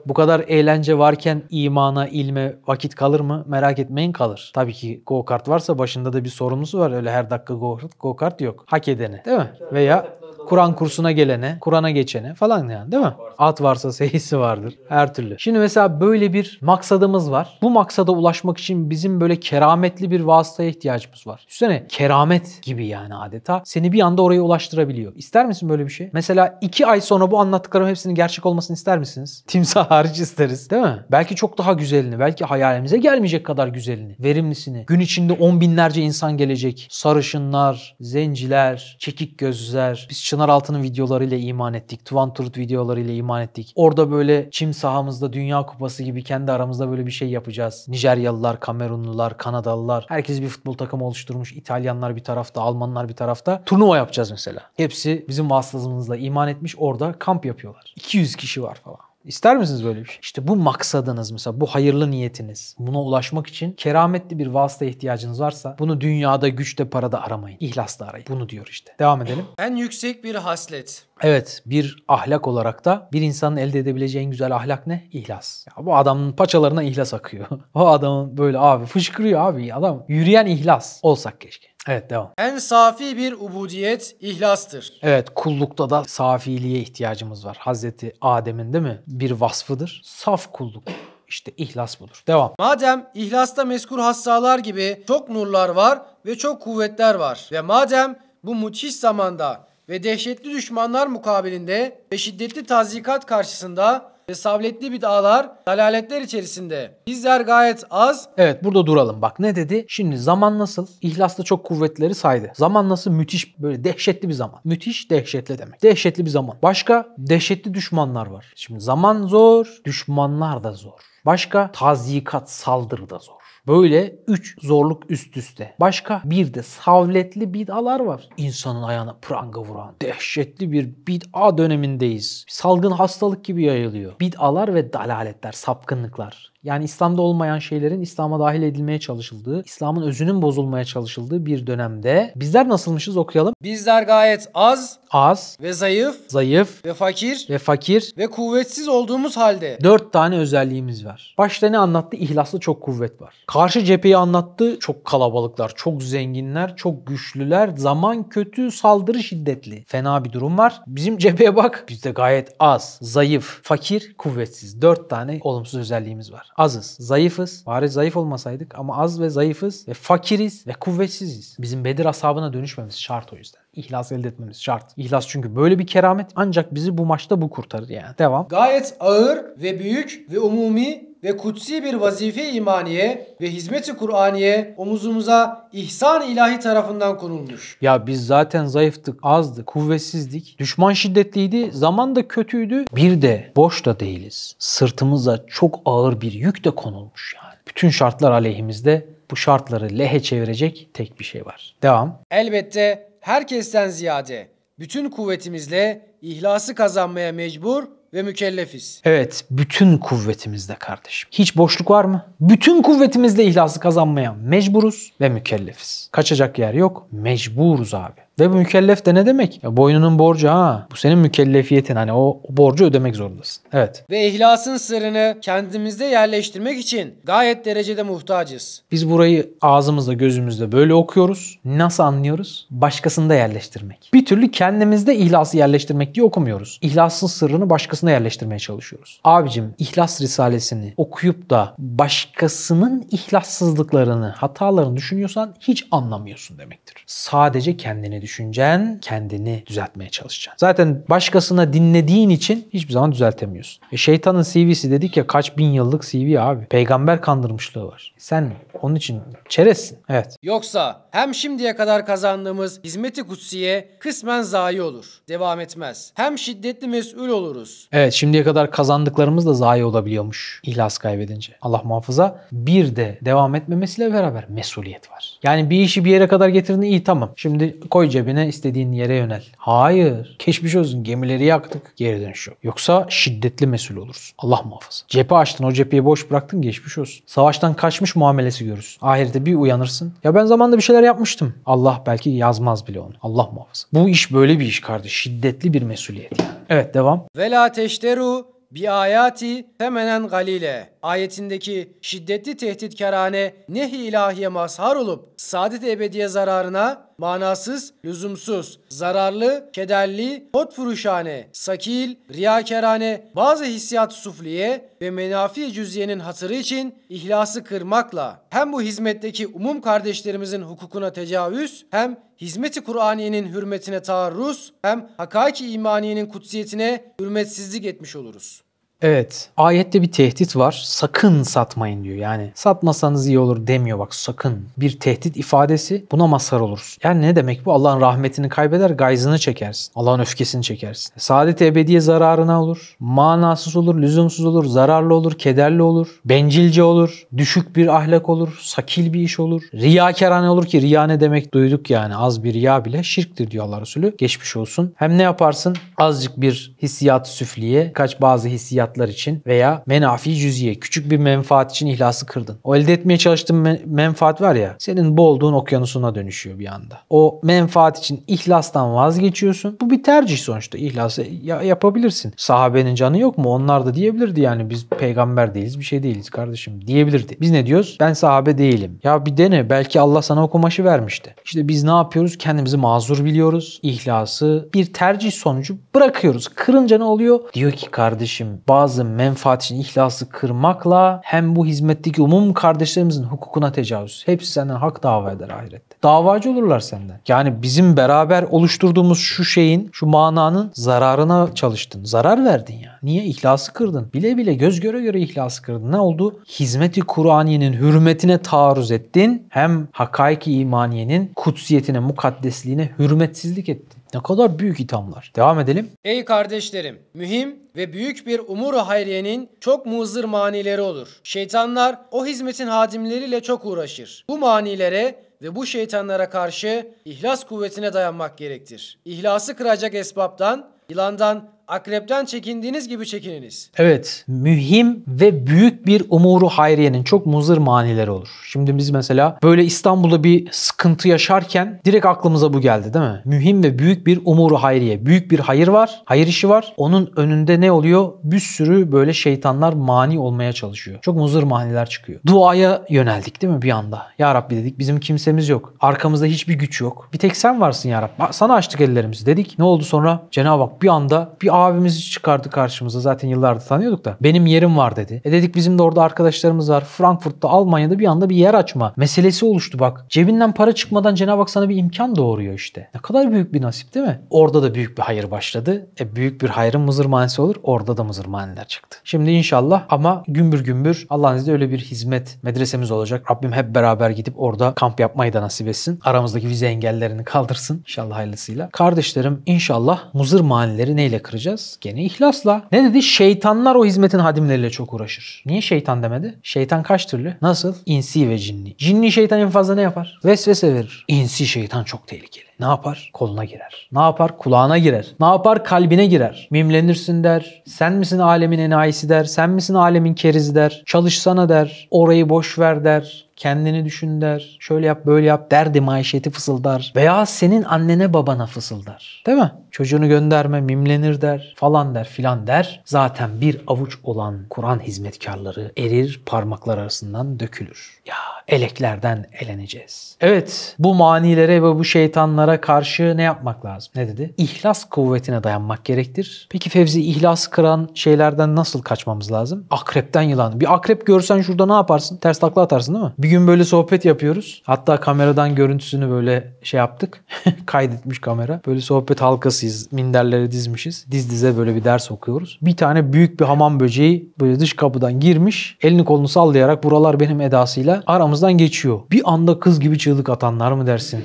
Bu kadar eğlence varken imana, ilme vakit kalır mı? Merak etmeyin kalır. Tabii ki go-kart varsa başında da bir sorumlusu var. Öyle her dakika go-kart, go-kart yok. Hak edeni değil mi? Veya Kur'an kursuna gelene, Kur'an'a geçene falan yani değil mi? At varsa seyisi vardır. Her türlü. Şimdi mesela böyle bir maksadımız var. Bu maksada ulaşmak için bizim böyle kerametli bir vasıtaya ihtiyacımız var. Düşünsene keramet gibi yani adeta seni bir anda oraya ulaştırabiliyor. İster misin böyle bir şey? Mesela iki ay sonra bu anlattıklarım hepsinin gerçek olmasını ister misiniz? Timsah hariç isteriz değil mi? Belki çok daha güzelini, belki hayalimize gelmeyecek kadar güzelini, verimlisini. Gün içinde on binlerce insan gelecek. Sarışınlar, zenciler, çekik gözler. Biz Çınar Altı'nın videolarıyla iman ettik. Tuvan Turut videolarıyla iman ettik. Orada böyle çim sahamızda Dünya Kupası gibi kendi aramızda böyle bir şey yapacağız. Nijeryalılar, Kamerunlular, Kanadalılar. Herkes bir futbol takımı oluşturmuş. İtalyanlar bir tarafta, Almanlar bir tarafta. Turnuva yapacağız mesela. Hepsi bizim vasıtasımızla iman etmiş orada kamp yapıyorlar. 200 kişi var falan. İster misiniz böyle bir şey? İşte bu maksadınız mesela, bu hayırlı niyetiniz. Buna ulaşmak için kerametli bir vasıta ihtiyacınız varsa bunu dünyada, güçte, parada aramayın. İhlasla arayın. Bunu diyor işte. Devam edelim. En yüksek bir haslet. Evet, bir ahlak olarak da bir insanın elde edebileceği en güzel ahlak ne? İhlas. Ya bu adamın paçalarına ihlas akıyor. o adamın böyle abi fışkırıyor abi. Adam yürüyen ihlas olsak keşke. Evet devam. En safi bir ubudiyet ihlastır. Evet kullukta da safiliğe ihtiyacımız var. Hazreti Adem'in değil mi? Bir vasfıdır. Saf kulluk. İşte ihlas budur. Devam. Madem ihlasta meskur hassalar gibi çok nurlar var ve çok kuvvetler var ve madem bu müthiş zamanda ve dehşetli düşmanlar mukabilinde ve şiddetli tazikat karşısında ve bir dağlar dalaletler içerisinde. Bizler gayet az. Evet burada duralım bak ne dedi? Şimdi zaman nasıl? İhlas'ta çok kuvvetleri saydı. Zaman nasıl? Müthiş böyle dehşetli bir zaman. Müthiş dehşetli demek. Dehşetli bir zaman. Başka dehşetli düşmanlar var. Şimdi zaman zor, düşmanlar da zor. Başka tazikat saldırı da zor. Böyle 3 zorluk üst üste. Başka bir de savletli bid'alar var. İnsanın ayağına pranga vuran. Dehşetli bir bid'a dönemindeyiz. Salgın hastalık gibi yayılıyor. Bid'alar ve dalaletler, sapkınlıklar. Yani İslam'da olmayan şeylerin İslam'a dahil edilmeye çalışıldığı, İslam'ın özünün bozulmaya çalışıldığı bir dönemde bizler nasılmışız okuyalım. Bizler gayet az, az ve zayıf, zayıf ve fakir ve fakir ve kuvvetsiz olduğumuz halde dört tane özelliğimiz var. Başta ne anlattı? İhlaslı çok kuvvet var. Karşı cepheyi anlattı. Çok kalabalıklar, çok zenginler, çok güçlüler. Zaman kötü, saldırı şiddetli. Fena bir durum var. Bizim cepheye bak. Bizde gayet az, zayıf, fakir, kuvvetsiz. Dört tane olumsuz özelliğimiz var. Azız, zayıfız. Bari zayıf olmasaydık ama az ve zayıfız ve fakiriz ve kuvvetsiziz. Bizim Bedir ashabına dönüşmemiz şart o yüzden. İhlas elde etmemiz şart. İhlas çünkü böyle bir keramet ancak bizi bu maçta bu kurtarır yani. Devam. Gayet ağır ve büyük ve umumi ve kutsi bir vazife imaniye ve hizmeti Kur'aniye omuzumuza ihsan ilahi tarafından konulmuş. Ya biz zaten zayıftık, azdık, kuvvetsizdik. Düşman şiddetliydi, zaman da kötüydü. Bir de boş da değiliz. Sırtımıza çok ağır bir yük de konulmuş yani. Bütün şartlar aleyhimizde bu şartları lehe çevirecek tek bir şey var. Devam. Elbette herkesten ziyade bütün kuvvetimizle ihlası kazanmaya mecbur ve mükellefiz. Evet, bütün kuvvetimizle kardeşim. Hiç boşluk var mı? Bütün kuvvetimizle ihlası kazanmaya mecburuz ve mükellefiz. Kaçacak yer yok, mecburuz abi. Ve bu mükellef de ne demek? Ya boynunun borcu ha. Bu senin mükellefiyetin. Hani o, o borcu ödemek zorundasın. Evet. Ve ihlasın sırrını kendimizde yerleştirmek için gayet derecede muhtacız. Biz burayı ağzımızla gözümüzle böyle okuyoruz. Nasıl anlıyoruz? Başkasında yerleştirmek. Bir türlü kendimizde ihlası yerleştirmek diye okumuyoruz. İhlasın sırrını başkasına yerleştirmeye çalışıyoruz. Abicim ihlas risalesini okuyup da başkasının ihlassızlıklarını, hatalarını düşünüyorsan hiç anlamıyorsun demektir. Sadece kendini düşün düşüncen kendini düzeltmeye çalışacaksın. Zaten başkasına dinlediğin için hiçbir zaman düzeltemiyorsun. E şeytanın CV'si dedik ya kaç bin yıllık CV abi. Peygamber kandırmışlığı var. Sen onun için çerezsin. Evet. Yoksa hem şimdiye kadar kazandığımız hizmeti kutsiye kısmen zayi olur. Devam etmez. Hem şiddetli mesul oluruz. Evet şimdiye kadar kazandıklarımız da zayi olabiliyormuş ihlas kaybedince. Allah muhafaza. Bir de devam etmemesiyle beraber mesuliyet var. Yani bir işi bir yere kadar getirdin iyi tamam. Şimdi koy cebine istediğin yere yönel. Hayır. Keşmiş olsun gemileri yaktık. Geri dönüş yok. Yoksa şiddetli mesul olursun. Allah muhafaza. Cephe açtın o cepheyi boş bıraktın geçmiş olsun. Savaştan kaçmış muamelesi görürsün. Ahirete bir uyanırsın. Ya ben zamanında bir şeyler yapmıştım. Allah belki yazmaz bile onu. Allah muhafaza. Bu iş böyle bir iş kardeş. Şiddetli bir mesuliyet yani. Evet devam. Ve la teşteru bi ayati temenen galile ayetindeki şiddetli tehditkarane nehi ilahiye mazhar olup saadet ebediye zararına manasız, lüzumsuz, zararlı, kederli, potfuruşane, sakil, riyakarane bazı hissiyat sufliye ve menafi cüziyenin hatırı için ihlası kırmakla hem bu hizmetteki umum kardeşlerimizin hukukuna tecavüz hem hizmeti Kur'aniyenin hürmetine taarruz hem hakaki imaniyenin kutsiyetine hürmetsizlik etmiş oluruz. Evet. Ayette bir tehdit var. Sakın satmayın diyor. Yani satmasanız iyi olur demiyor bak sakın. Bir tehdit ifadesi buna masar olursun. Yani ne demek bu? Allah'ın rahmetini kaybeder, gayzını çekersin. Allah'ın öfkesini çekersin. E, Saadet ebediye zararına olur. Manasız olur, lüzumsuz olur, zararlı olur, kederli olur. Bencilce olur, düşük bir ahlak olur, sakil bir iş olur. Riyakarane olur ki riya ne demek duyduk yani. Az bir riya bile şirktir diyor Allah Resulü. Geçmiş olsun. Hem ne yaparsın? Azıcık bir hissiyat süfliye, kaç bazı hissiyat maddiyatlar için veya menafi cüziye küçük bir menfaat için ihlası kırdın. O elde etmeye çalıştığın menfaat var ya senin boğulduğun okyanusuna dönüşüyor bir anda. O menfaat için ihlastan vazgeçiyorsun. Bu bir tercih sonuçta. İhlası yapabilirsin. Sahabenin canı yok mu? Onlar da diyebilirdi yani biz peygamber değiliz bir şey değiliz kardeşim diyebilirdi. Biz ne diyoruz? Ben sahabe değilim. Ya bir dene belki Allah sana o kumaşı vermişti. İşte biz ne yapıyoruz? Kendimizi mazur biliyoruz. İhlası bir tercih sonucu bırakıyoruz. Kırınca ne oluyor? Diyor ki kardeşim bazı bazı menfaat için ihlası kırmakla hem bu hizmetteki umum kardeşlerimizin hukukuna tecavüz. Hepsi senden hak dava eder ahirette. Davacı olurlar senden. Yani bizim beraber oluşturduğumuz şu şeyin, şu mananın zararına çalıştın. Zarar verdin ya. Niye? ihlası kırdın. Bile bile göz göre göre ihlası kırdın. Ne oldu? Hizmeti Kur'aniyenin hürmetine taarruz ettin. Hem hakaiki imaniyenin kutsiyetine, mukaddesliğine hürmetsizlik ettin. Ne kadar büyük ithamlar. Devam edelim. Ey kardeşlerim, mühim ve büyük bir umuru hayriyenin çok muzır manileri olur. Şeytanlar o hizmetin hadimleriyle çok uğraşır. Bu manilere ve bu şeytanlara karşı ihlas kuvvetine dayanmak gerektir. İhlası kıracak esbaptan, yılandan Akrepten çekindiğiniz gibi çekininiz. Evet, mühim ve büyük bir umuru hayriyenin çok muzır manileri olur. Şimdi biz mesela böyle İstanbul'da bir sıkıntı yaşarken direkt aklımıza bu geldi değil mi? Mühim ve büyük bir umuru hayriye. Büyük bir hayır var, hayır işi var. Onun önünde ne oluyor? Bir sürü böyle şeytanlar mani olmaya çalışıyor. Çok muzır maniler çıkıyor. Duaya yöneldik değil mi bir anda? Ya Rabbi dedik bizim kimsemiz yok. Arkamızda hiçbir güç yok. Bir tek sen varsın ya Rabbi. Sana açtık ellerimizi dedik. Ne oldu sonra? Cenab-ı Hak bir anda bir abimizi çıkardı karşımıza. Zaten yıllardır tanıyorduk da. Benim yerim var dedi. E dedik bizim de orada arkadaşlarımız var. Frankfurt'ta, Almanya'da bir anda bir yer açma meselesi oluştu bak. Cebinden para çıkmadan Cenab-ı Hak sana bir imkan doğuruyor işte. Ne kadar büyük bir nasip değil mi? Orada da büyük bir hayır başladı. E büyük bir hayrın mızırmanesi olur. Orada da mızırmaneler çıktı. Şimdi inşallah ama gümbür gümbür Allah'ın izniyle öyle bir hizmet medresemiz olacak. Rabbim hep beraber gidip orada kamp yapmayı da nasip etsin. Aramızdaki vize engellerini kaldırsın. İnşallah hayırlısıyla. Kardeşlerim inşallah muzır mahalleleri neyle kıracağız? yapacağız? Gene ihlasla. Ne dedi? Şeytanlar o hizmetin hadimleriyle çok uğraşır. Niye şeytan demedi? Şeytan kaç türlü? Nasıl? İnsi ve cinni. Cinni şeytan en fazla ne yapar? Vesvese verir. İnsi şeytan çok tehlikeli. Ne yapar? Koluna girer. Ne yapar? Kulağına girer. Ne yapar? Kalbine girer. Mimlenirsin der. Sen misin alemin enayisi der. Sen misin alemin kerizi der. Çalışsana der. Orayı boş ver der kendini düşün der, şöyle yap böyle yap der de maişeti fısıldar. Veya senin annene babana fısıldar. Değil mi? Çocuğunu gönderme mimlenir der falan der filan der. Zaten bir avuç olan Kur'an hizmetkarları erir parmaklar arasından dökülür. Ya eleklerden eleneceğiz. Evet bu manilere ve bu şeytanlara karşı ne yapmak lazım? Ne dedi? İhlas kuvvetine dayanmak gerektir. Peki Fevzi ihlas kıran şeylerden nasıl kaçmamız lazım? Akrepten yılan. Bir akrep görsen şurada ne yaparsın? Ters takla atarsın değil mi? Bir gün böyle sohbet yapıyoruz. Hatta kameradan görüntüsünü böyle şey yaptık. Kaydetmiş kamera. Böyle sohbet halkasıyız. Minderleri dizmişiz. Diz dize böyle bir ders okuyoruz. Bir tane büyük bir hamam böceği böyle dış kapıdan girmiş. Elini kolunu sallayarak buralar benim edasıyla aramızdan geçiyor. Bir anda kız gibi çığlık atanlar mı dersin?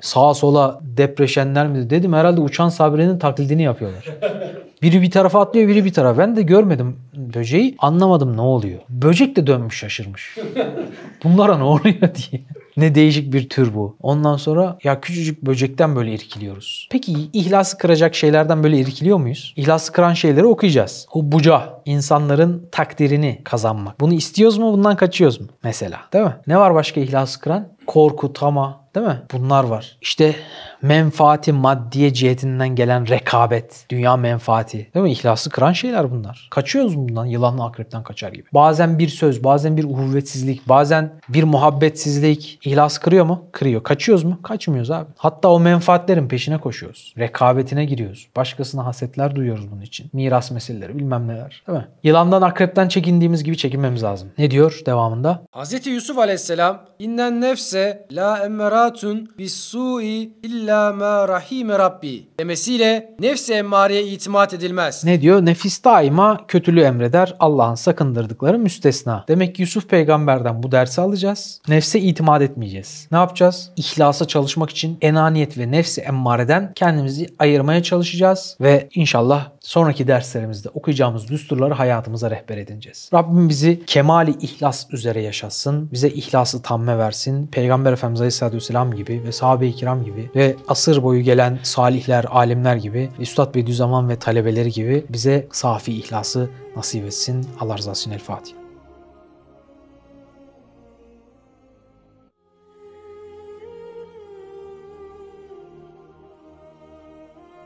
Sağa sola depreşenler mi dedim herhalde uçan Sabri'nin taklidini yapıyorlar. Biri bir tarafa atlıyor, biri bir tarafa. Ben de görmedim böceği. Anlamadım ne oluyor. Böcek de dönmüş şaşırmış. Bunlara ne oluyor diye. Ne değişik bir tür bu. Ondan sonra ya küçücük böcekten böyle irkiliyoruz. Peki ihlası kıracak şeylerden böyle irkiliyor muyuz? İhlası kıran şeyleri okuyacağız. Bu buca insanların takdirini kazanmak. Bunu istiyoruz mu bundan kaçıyoruz mu mesela? Değil mi? Ne var başka ihlası kıran? Korku, tama değil mi? Bunlar var. İşte menfaati maddiye cihetinden gelen rekabet, dünya menfaati. Değil mi? İhlası kıran şeyler bunlar. Kaçıyoruz bundan. Yılan akrepten kaçar gibi. Bazen bir söz, bazen bir uhuvvetsizlik, bazen bir muhabbetsizlik ihlas kırıyor mu? Kırıyor. Kaçıyoruz mu? Kaçmıyoruz abi. Hatta o menfaatlerin peşine koşuyoruz. Rekabetine giriyoruz. Başkasına hasetler duyuyoruz bunun için. Miras meseleleri bilmem neler. Değil mi? Yılandan akrepten çekindiğimiz gibi çekinmemiz lazım. Ne diyor devamında? Hz. Yusuf aleyhisselam innen nefse la emmeratun bis sui illa illa ma rahime Rabbi demesiyle nefse emmareye itimat edilmez. Ne diyor? Nefis daima kötülüğü emreder. Allah'ın sakındırdıkları müstesna. Demek ki Yusuf peygamberden bu dersi alacağız. Nefse itimat etmeyeceğiz. Ne yapacağız? İhlasa çalışmak için enaniyet ve nefsi emmareden kendimizi ayırmaya çalışacağız ve inşallah sonraki derslerimizde okuyacağımız düsturları hayatımıza rehber edineceğiz. Rabbim bizi kemali ihlas üzere yaşasın, Bize ihlası tamme versin. Peygamber Efendimiz Aleyhisselatü Vesselam gibi ve sahabe-i kiram gibi ve asır boyu gelen salihler, alimler gibi, Üstad Bediüzzaman ve talebeleri gibi bize safi ihlası nasip etsin. Allah razı olsun. El Fatiha.